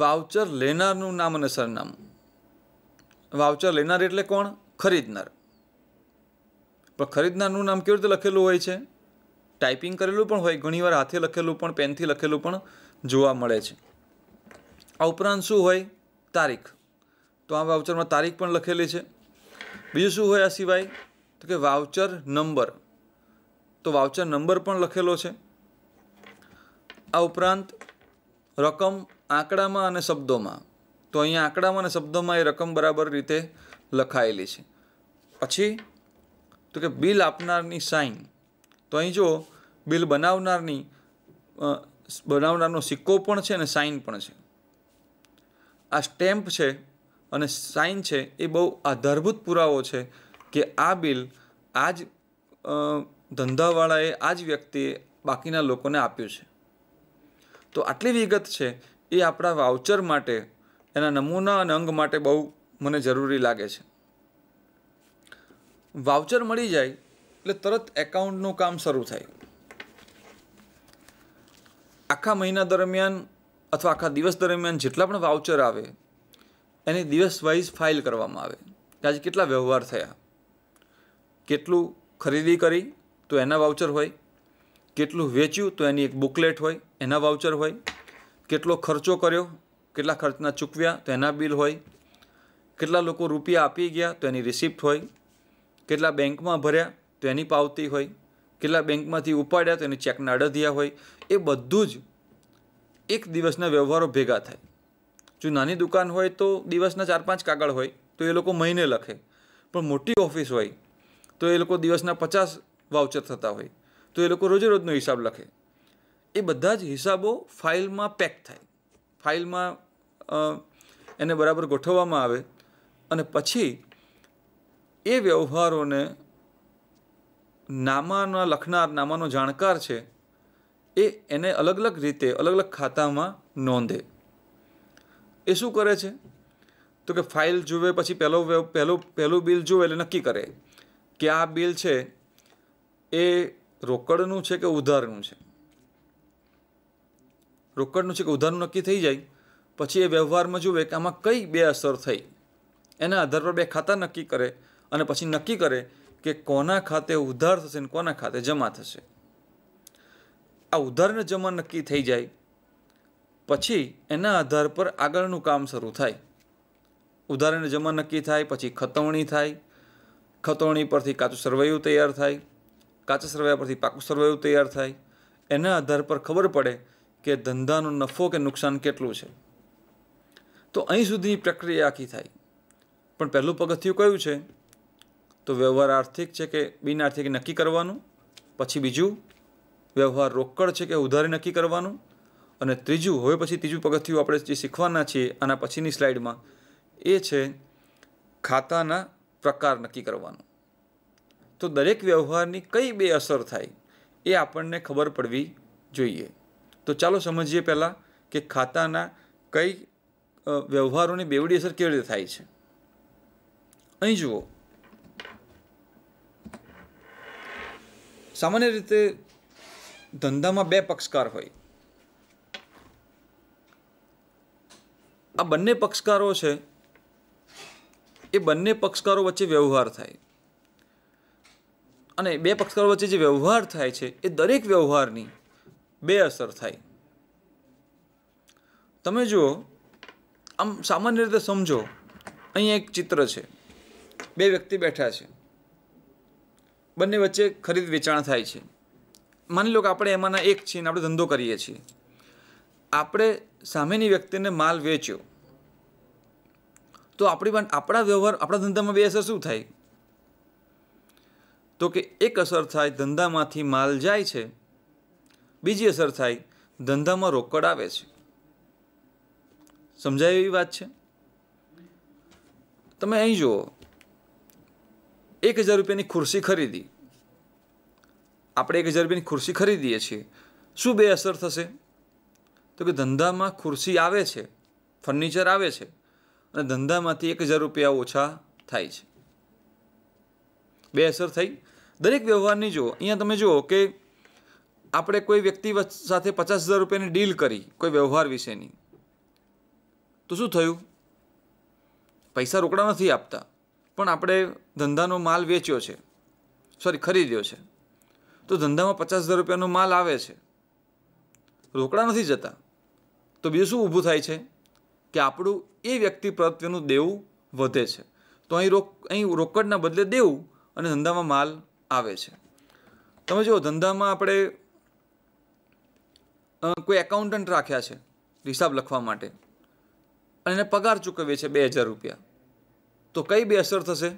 વાઉચર લેનારનું નામ અને સરનામું વાઉચર લેનાર એટલે કોણ ખરીદનાર પણ ખરીદનારનું નામ કેવી રીતે લખેલું હોય છે ટાઈપિંગ કરેલું પણ હોય ઘણીવાર હાથે લખેલું પણ પેનથી લખેલું પણ જોવા મળે છે આ ઉપરાંત શું હોય તારીખ તો આ વાઉચરમાં તારીખ પણ લખેલી છે બીજું શું હોય આ સિવાય તો કે વાઉચર નંબર તો વાઉચર નંબર પણ લખેલો છે આ ઉપરાંત રકમ આંકડામાં અને શબ્દોમાં તો અહીંયા આંકડામાં અને શબ્દોમાં એ રકમ બરાબર રીતે લખાયેલી છે પછી તો કે બિલ આપનારની સાઇન તો અહીં જો બિલ બનાવનારની બનાવનારનો સિક્કો પણ છે અને સાઇન પણ છે આ સ્ટેમ્પ છે અને સાઇન છે એ બહુ આધારભૂત પુરાવો છે કે આ બિલ આ જ ધંધાવાળાએ આ જ વ્યક્તિએ બાકીના લોકોને આપ્યું છે તો આટલી વિગત છે એ આપણા વાઉચર માટે એના નમૂના અને અંગ માટે બહુ મને જરૂરી લાગે છે વાઉચર મળી જાય એટલે તરત એકાઉન્ટનું કામ શરૂ થાય આખા મહિના દરમિયાન અથવા આખા દિવસ દરમિયાન જેટલા પણ વાઉચર આવે એની દિવસ વાઇઝ ફાઇલ કરવામાં આવે કે આજે કેટલા વ્યવહાર થયા કેટલું ખરીદી કરી તો એના વાઉચર હોય કેટલું વેચ્યું તો એની એક બુકલેટ હોય એના વાઉચર હોય કેટલો ખર્ચો કર્યો કેટલા ખર્ચના ચૂકવ્યા તો એના બિલ હોય કેટલા લોકો રૂપિયા આપી ગયા તો એની રિસિપ્ટ હોય કેટલા બેંકમાં ભર્યા તો એની પાવતી હોય કેટલા બેંકમાંથી ઉપાડ્યા તો એની ચેકના અડધિયા હોય એ બધું જ એક દિવસના વ્યવહારો ભેગા થાય જો નાની દુકાન હોય તો દિવસના ચાર પાંચ કાગળ હોય તો એ લોકો મહિને લખે પણ મોટી ઓફિસ હોય તો એ લોકો દિવસના પચાસ વાઉચર થતા હોય તો એ લોકો રોજે રોજનો હિસાબ લખે એ બધા જ હિસાબો ફાઇલમાં પેક થાય ફાઇલમાં એને બરાબર ગોઠવવામાં આવે અને પછી એ વ્યવહારોને નામાના લખનાર નામાનો જાણકાર છે એ એને અલગ અલગ રીતે અલગ અલગ ખાતામાં નોંધે એ શું કરે છે તો કે ફાઇલ જુએ પછી પહેલો પહેલું પહેલું બિલ જુએ એટલે નક્કી કરે કે આ બિલ છે એ રોકડનું છે કે ઉધારનું છે રોકડનું છે કે ઉધારનું નક્કી થઈ જાય પછી એ વ્યવહારમાં જુએ કે આમાં કઈ બે અસર થઈ એના આધાર પર બે ખાતા નક્કી કરે અને પછી નક્કી કરે કે કોના ખાતે ઉધાર થશે અને કોના ખાતે જમા થશે આ ઉધારને જમા નક્કી થઈ જાય પછી એના આધાર પર આગળનું કામ શરૂ થાય ઉધારને જમા નક્કી થાય પછી ખતવણી થાય ખતવણી પરથી કાચું સરવૈયું તૈયાર થાય કાચા સરવૈયા પરથી પાકું સરવૈયું તૈયાર થાય એના આધાર પર ખબર પડે કે ધંધાનો નફો કે નુકસાન કેટલું છે તો અહીં સુધી પ્રક્રિયા આખી થાય પણ પહેલું પગથિયું કયું છે તો વ્યવહાર આર્થિક છે કે બિન આર્થિક નક્કી કરવાનું પછી બીજું વ્યવહાર રોકડ છે કે ઉધારી નક્કી કરવાનું અને ત્રીજું હવે પછી ત્રીજું પગથિયું આપણે જે શીખવાના છીએ આના પછીની સ્લાઇડમાં એ છે ખાતાના પ્રકાર નક્કી કરવાનો તો દરેક વ્યવહારની કઈ બે અસર થાય એ આપણને ખબર પડવી જોઈએ તો ચાલો સમજીએ પહેલાં કે ખાતાના કઈ વ્યવહારોની બેવડી અસર કેવી રીતે થાય છે અહીં જુઓ સામાન્ય રીતે ધંધામાં બે પક્ષકાર હોય આ બંને પક્ષકારો છે એ બંને પક્ષકારો વચ્ચે વ્યવહાર થાય અને બે પક્ષકારો વચ્ચે જે વ્યવહાર થાય છે એ દરેક વ્યવહારની બે અસર થાય તમે જુઓ આમ સામાન્ય રીતે સમજો અહીં એક ચિત્ર છે બે વ્યક્તિ બેઠા છે બંને વચ્ચે ખરીદ વેચાણ થાય છે માની લો કે આપણે એમાંના એક છીએ અને આપણે ધંધો કરીએ છીએ આપણે સામેની વ્યક્તિને માલ વેચ્યો તો આપણી પણ આપણા વ્યવહાર આપણા ધંધામાં બે અસર શું થાય તો કે એક અસર થાય ધંધામાંથી માલ જાય છે બીજી અસર થાય ધંધામાં રોકડ આવે છે સમજાય એવી વાત છે તમે અહીં જુઓ એક હજાર રૂપિયાની ખુરશી ખરીદી આપણે એક હજાર રૂપિયાની ખુરશી ખરીદીએ છીએ શું બે અસર થશે તો કે ધંધામાં ખુરશી આવે છે ફર્નિચર આવે છે અને ધંધામાંથી એક હજાર રૂપિયા ઓછા થાય છે બે અસર થઈ દરેક વ્યવહારની જુઓ અહીંયા તમે જુઓ કે આપણે કોઈ વ્યક્તિ સાથે પચાસ હજાર રૂપિયાની ડીલ કરી કોઈ વ્યવહાર વિશેની તો શું થયું પૈસા રોકડા નથી આપતા પણ આપણે ધંધાનો માલ વેચ્યો છે સોરી ખરીદ્યો છે તો ધંધામાં પચાસ હજાર રૂપિયાનો માલ આવે છે રોકડા નથી જતા તો બીજું શું ઊભું થાય છે કે આપણું એ વ્યક્તિ પ્રત્યેનું દેવું વધે છે તો અહીં રોક અહીં રોકડના બદલે દેવું અને ધંધામાં માલ આવે છે તમે જુઓ ધંધામાં આપણે કોઈ એકાઉન્ટન્ટ રાખ્યા છે હિસાબ લખવા માટે અને એને પગાર ચૂકવીએ છે બે હજાર રૂપિયા તો કઈ બે અસર થશે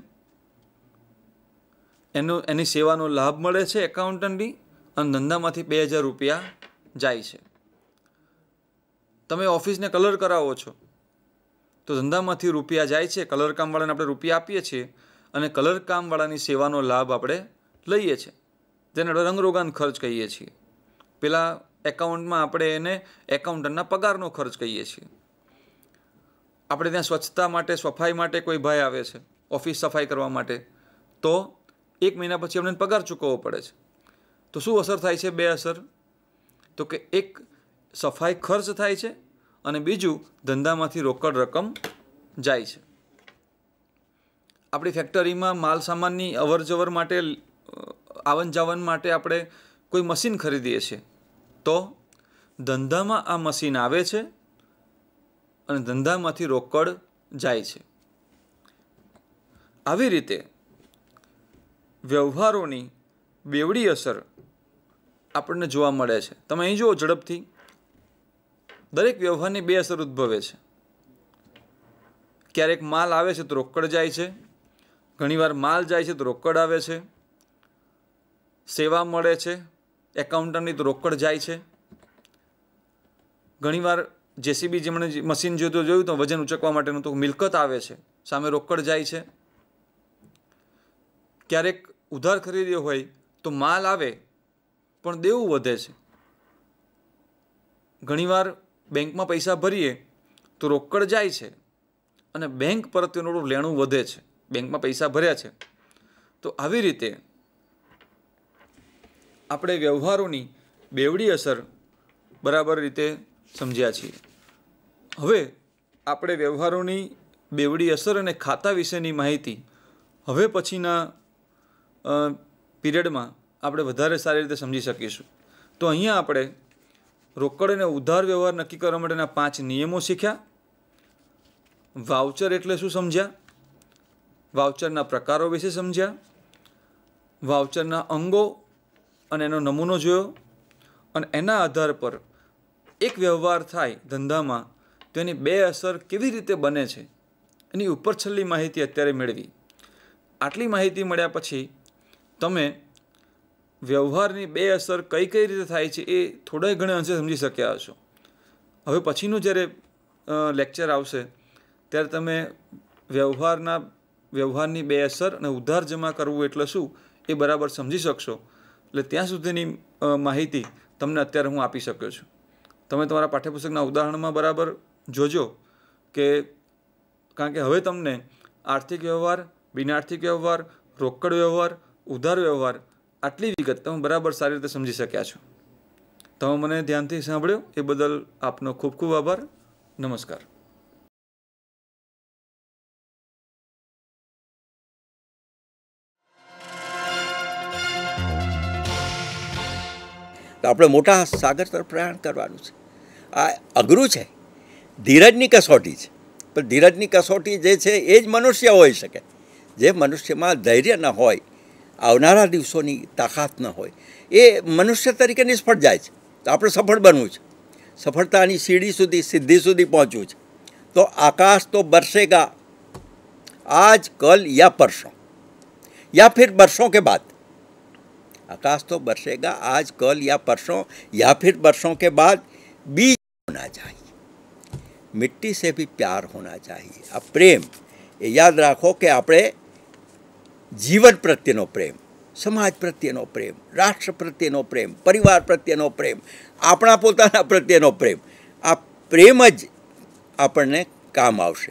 એનો એની સેવાનો લાભ મળે છે એકાઉન્ટન્ટની અને ધંધામાંથી બે હજાર રૂપિયા જાય છે તમે ઓફિસને કલર કરાવો છો તો ધંધામાંથી રૂપિયા જાય છે કલર કામવાળાને આપણે રૂપિયા આપીએ છીએ અને કલર કામવાળાની સેવાનો લાભ આપણે લઈએ છીએ જેને આપણે રંગરોગાન ખર્ચ કહીએ છીએ પેલા એકાઉન્ટમાં આપણે એને એકાઉન્ટના પગારનો ખર્ચ કહીએ છીએ આપણે ત્યાં સ્વચ્છતા માટે સફાઈ માટે કોઈ ભાઈ આવે છે ઓફિસ સફાઈ કરવા માટે તો એક મહિના પછી એમને પગાર ચૂકવવો પડે છે તો શું અસર થાય છે બે અસર તો કે એક સફાઈ ખર્ચ થાય છે અને બીજું ધંધામાંથી રોકડ રકમ જાય છે આપણી ફેક્ટરીમાં માલ સામાનની અવર જવર માટે આવન જાવન માટે આપણે કોઈ મશીન ખરીદીએ છીએ તો ધંધામાં આ મશીન આવે છે અને ધંધામાંથી રોકડ જાય છે આવી રીતે વ્યવહારોની બેવડી અસર આપણને જોવા મળે છે તમે અહીં જુઓ ઝડપથી દરેક વ્યવહારની બે અસર ઉદ્ભવે છે ક્યારેક માલ આવે છે તો રોકડ જાય છે ઘણીવાર માલ જાય છે તો રોકડ આવે છે સેવા મળે છે એકાઉન્ટની તો રોકડ જાય છે ઘણીવાર જેસીબી જેમણે મશીન જોતું જોયું તો વજન ઉચકવા માટેનું તો મિલકત આવે છે સામે રોકડ જાય છે ક્યારેક ઉધાર ખરીદ્યો હોય તો માલ આવે પણ દેવું વધે છે ઘણીવાર બેંકમાં પૈસા ભરીએ તો રોકડ જાય છે અને બેંક પરત્યેનું લેણું વધે છે બેંકમાં પૈસા ભર્યા છે તો આવી રીતે આપણે વ્યવહારોની બેવડી અસર બરાબર રીતે સમજ્યા છીએ હવે આપણે વ્યવહારોની બેવડી અસર અને ખાતા વિશેની માહિતી હવે પછીના પીરિયડમાં આપણે વધારે સારી રીતે સમજી શકીશું તો અહીંયા આપણે રોકડ અને ઉધાર વ્યવહાર નક્કી કરવા માટેના પાંચ નિયમો શીખ્યા વાઉચર એટલે શું સમજ્યા વાઉચરના પ્રકારો વિશે સમજ્યા વાઉચરના અંગો અને એનો નમૂનો જોયો અને એના આધાર પર એક વ્યવહાર થાય ધંધામાં તેની બે અસર કેવી રીતે બને છે એની ઉપર છેલ્લી માહિતી અત્યારે મેળવી આટલી માહિતી મળ્યા પછી તમે વ્યવહારની બે અસર કઈ કઈ રીતે થાય છે એ થોડા ઘણા અંશે સમજી શક્યા હશો હવે પછીનું જ્યારે લેક્ચર આવશે ત્યારે તમે વ્યવહારના વ્યવહારની બે અસર અને ઉધાર જમા કરવું એટલે શું એ બરાબર સમજી શકશો એટલે ત્યાં સુધીની માહિતી તમને અત્યારે હું આપી શક્યો છું તમે તમારા પાઠ્યપુસ્તકના ઉદાહરણમાં બરાબર જોજો કે કારણ કે હવે તમને આર્થિક વ્યવહાર બિના આર્થિક વ્યવહાર રોકડ વ્યવહાર ઉધાર વ્યવહાર આટલી વિગત તમે બરાબર સારી રીતે સમજી શક્યા છો તમે મને ધ્યાનથી સાંભળ્યો એ બદલ આપનો ખૂબ ખૂબ આભાર નમસ્કાર તો આપણે મોટા સાગર તરફ પ્રયાણ કરવાનું છે આ અઘરું છે ધીરજની કસોટી છે પણ ધીરજની કસોટી જે છે એ જ મનુષ્ય હોઈ શકે જે મનુષ્યમાં ધૈર્ય ન હોય આવનારા દિવસોની તાકાત ન હોય એ મનુષ્ય તરીકે નિષ્ફળ જાય છે તો આપણે સફળ બનવું છે સફળતાની સીડી સુધી સિદ્ધિ સુધી પહોંચવું છે તો આકાશ તો બરસેગા આજ કલ યા પરસો યા ફિર બરસો કે બાદ आकाश तो बरसेगा आज कल या परसों या फिर बरसों के बाद बीज होना चाहिए मिट्टी से भी प्यार होना चाहिए अब प्रेम યાદ રાખો કે આપણે જીવન પ્રત્યેનો પ્રેમ સમાજ પ્રત્યેનો પ્રેમ રાષ્ટ્ર પ્રત્યેનો પ્રેમ પરિવાર પ્રત્યેનો પ્રેમ આપણા પોતાના પ્રત્યેનો પ્રેમ આ પ્રેમ જ આપણને કામ આવશે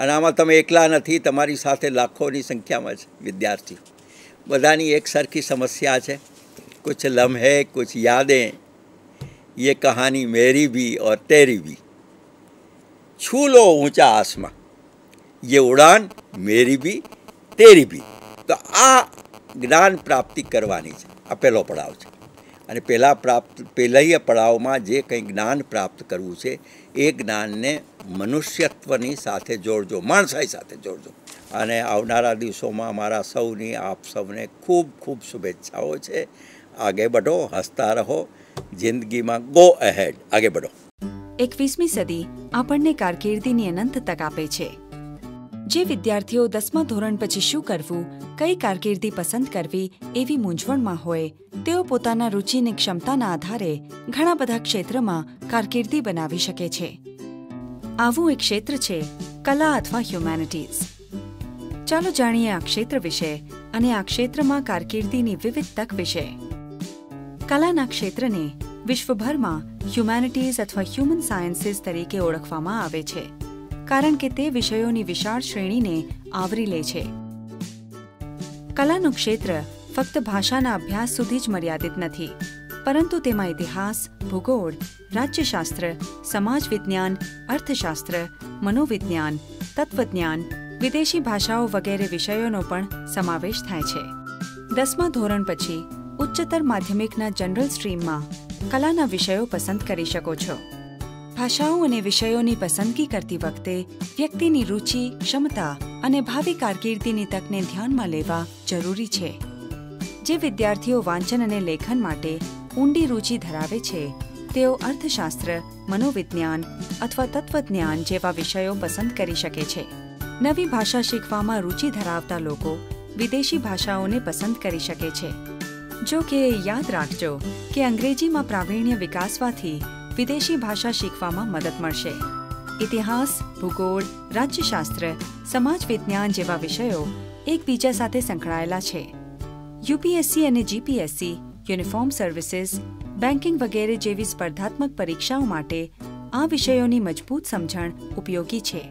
અને આમાં તમે એકલા નથી તમારી સાથે લાખોની સંખ્યામાં છે વિદ્યાર્થીઓ બધાની એક સરખી સમસ્યા છે કુછ લમ્હે કુછ યાદે ये કહાની મેરી भी ઓર તેરી भी छू लो ઊંચા આસમાં ये ઉડાન મેરી બી તેરી બી તો આ જ્ઞાન પ્રાપ્તિ કરવાની છે આ પહેલો પડાવ છે અને પહેલાં પ્રાપ્ત પહેલા પડાવમાં જે કંઈ જ્ઞાન પ્રાપ્ત કરવું છે એ જ્ઞાનને મનુષ્યત્વની સાથે જોડજો માણસાઈ સાથે જોડજો અને આવનારા દિવસોમાં મારા સૌની આપ સૌને ખૂબ ખૂબ શુભેચ્છાઓ છે આગે બઢો હસતા રહો જિંદગીમાં ગો અહેડ આગે બઢો એકવીસમી સદી આપણને કારકિર્દીની અનંત તક આપે છે જે વિદ્યાર્થીઓ દસમા ધોરણ પછી શું કરવું કઈ કારકિર્દી પસંદ કરવી એવી મૂંઝવણમાં હોય તેઓ પોતાના રુચિની ક્ષમતાના આધારે ઘણા બધા ક્ષેત્રમાં કારકિર્દી બનાવી શકે છે આવું એક ક્ષેત્ર છે કલા અથવા હ્યુમેનિટીઝ ચાલો જાણીએ આ ક્ષેત્ર વિશે અને આ ક્ષેત્રમાં કારકિર્દીની વિવિધ તક વિશે કલાના ક્ષેત્રને વિશ્વભરમાં હ્યુમેનિટીઝ અથવા હ્યુમન સાયન્સીસ તરીકે ઓળખવામાં આવે છે કારણ કે તે વિષયોની વિશાળ શ્રેણીને આવરી લે છે કલાનું ક્ષેત્ર ફક્ત ભાષાના અભ્યાસ સુધી જ મર્યાદિત નથી પરંતુ તેમાં ઇતિહાસ ભૂગોળ રાજ્યશાસ્ત્ર સમાજ વિજ્ઞાન અર્થશાસ્ત્ર મનોવિજ્ઞાન તત્વજ્ઞાન વિદેશી ભાષાઓ વગેરે વિષયોનો પણ સમાવેશ થાય છે દસમા ધોરણ પછી ઉચ્ચતર માધ્યમિકના જનરલ સ્ટ્રીમમાં કલાના વિષયો પસંદ કરી શકો છો ભાષાઓ અને વિષયોની પસંદગી કરતી વખતે વ્યક્તિની રુચિ ક્ષમતા અને ભાવિ કારકિર્દીની તકને ધ્યાનમાં લેવા જરૂરી છે જે વિદ્યાર્થીઓ વાંચન અને લેખન માટે ઊંડી રુચિ ધરાવે છે તેઓ અર્થશાસ્ત્ર મનોવિજ્ઞાન અથવા તત્વજ્ઞાન જેવા વિષયો પસંદ કરી શકે છે નવી ભાષા શીખવામાં રુચિ ધરાવતા લોકો વિદેશી ભાષાઓને પસંદ કરી શકે છે જો કે યાદ રાખજો કે અંગ્રેજીમાં પ્રાવીણ્ય વિકાસવાથી વિદેશી ભાષા શીખવામાં મદદ મળશે ઇતિહાસ ભૂગોળ રાજ્યશાસ્ત્ર સમાજ વિજ્ઞાન જેવા વિષયો એકબીજા સાથે સંકળાયેલા છે યુપીએસસી અને જીપીએસસી યુનિફોર્મ સર્વિસીસ બેન્કિંગ વગેરે જેવી સ્પર્ધાત્મક પરીક્ષાઓ માટે આ વિષયોની મજબૂત સમજણ ઉપયોગી છે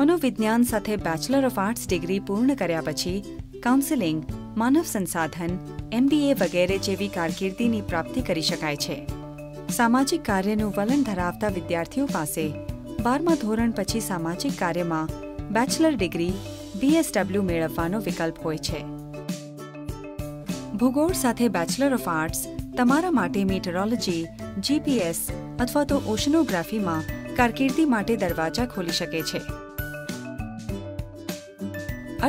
મનોવિજ્ઞાન સાથે બેચલર ઓફ આર્ટ્સ ડિગ્રી પૂર્ણ કર્યા પછી કાઉન્સેલિંગ માનવ સંસાધન એમબીએ વગેરે જેવી કારકિર્દીની પ્રાપ્તિ કરી શકાય છે સામાજિક કાર્યનું વલણ ધરાવતા વિદ્યાર્થીઓ પાસે બારમા ધોરણ પછી સામાજિક કાર્યમાં બેચલર ડિગ્રી બીએસડબલ્યુ મેળવવાનો વિકલ્પ હોય છે ભૂગોળ સાથે બેચલર ઓફ આર્ટ્સ તમારા માટે મીટરોલોજી જીપીએસ અથવા તો ઓશનોગ્રાફીમાં કારકિર્દી માટે દરવાજા ખોલી શકે છે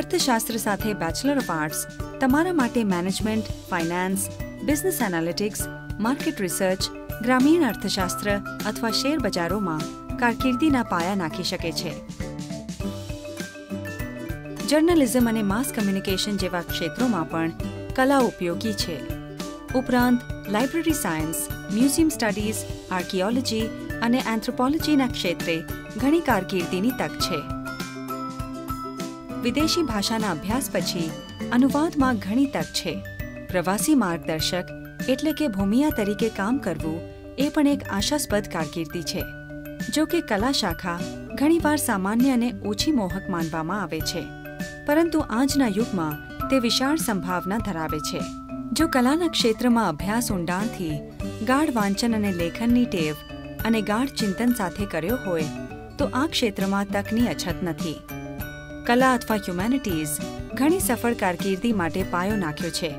અર્થશાસ્ત્ર સાથે બેચલર ઓફ આર્ટ્સ તમારા માટે management finance business analytics market research ગ્રામીણ અર્થશાસ્ત્ર અથવા શેર બજારોમાં કારકિર્દીના પાયા નાખી શકે છે જર્નલિઝમ અને માસ કમ્યુનિકેશન જેવા ક્ષેત્રોમાં પણ કલા ઉપયોગી છે ઉપરાંત library science museum studies archaeology અને એન્થ્રોપોલોજીના ક્ષેત્રે ઘણી કારકિર્દીની તક છે વિદેશી ભાષાના અભ્યાસ પછી અનુવાદમાં ઘણી તક છે પ્રવાસી માર્ગદર્શક એટલે કે ભૂમિયા તરીકે કામ કરવું એ પણ એક આશાસ્પદ કારકિર્દી છે જો કે કલા શાખા ઘણીવાર સામાન્ય અને ઓછી મોહક માનવામાં આવે છે પરંતુ આજના યુગમાં તે વિશાળ સંભાવના ધરાવે છે જો કલાના ક્ષેત્રમાં અભ્યાસ ઊંડાણથી ગાઢ વાંચન અને લેખનની ટેવ અને ગાઢ ચિંતન સાથે કર્યો હોય તો આ ક્ષેત્રમાં તકની અછત નથી કલા અથવા હ્યુમેનિટીઝ ઘણી સફળ કારકિર્દી માટે પાયો નાખ્યો છે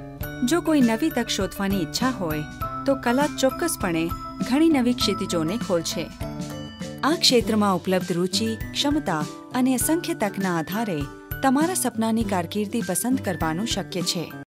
જો કોઈ નવી તક શોધવાની ઈચ્છા હોય તો કલા ચોક્કસપણે ઘણી નવી ક્ષિતિજોને ખોલશે આ ક્ષેત્રમાં ઉપલબ્ધ રુચિ ક્ષમતા અને અસંખ્ય તકના આધારે તમારા સપનાની કારકિર્દી પસંદ કરવાનું શક્ય છે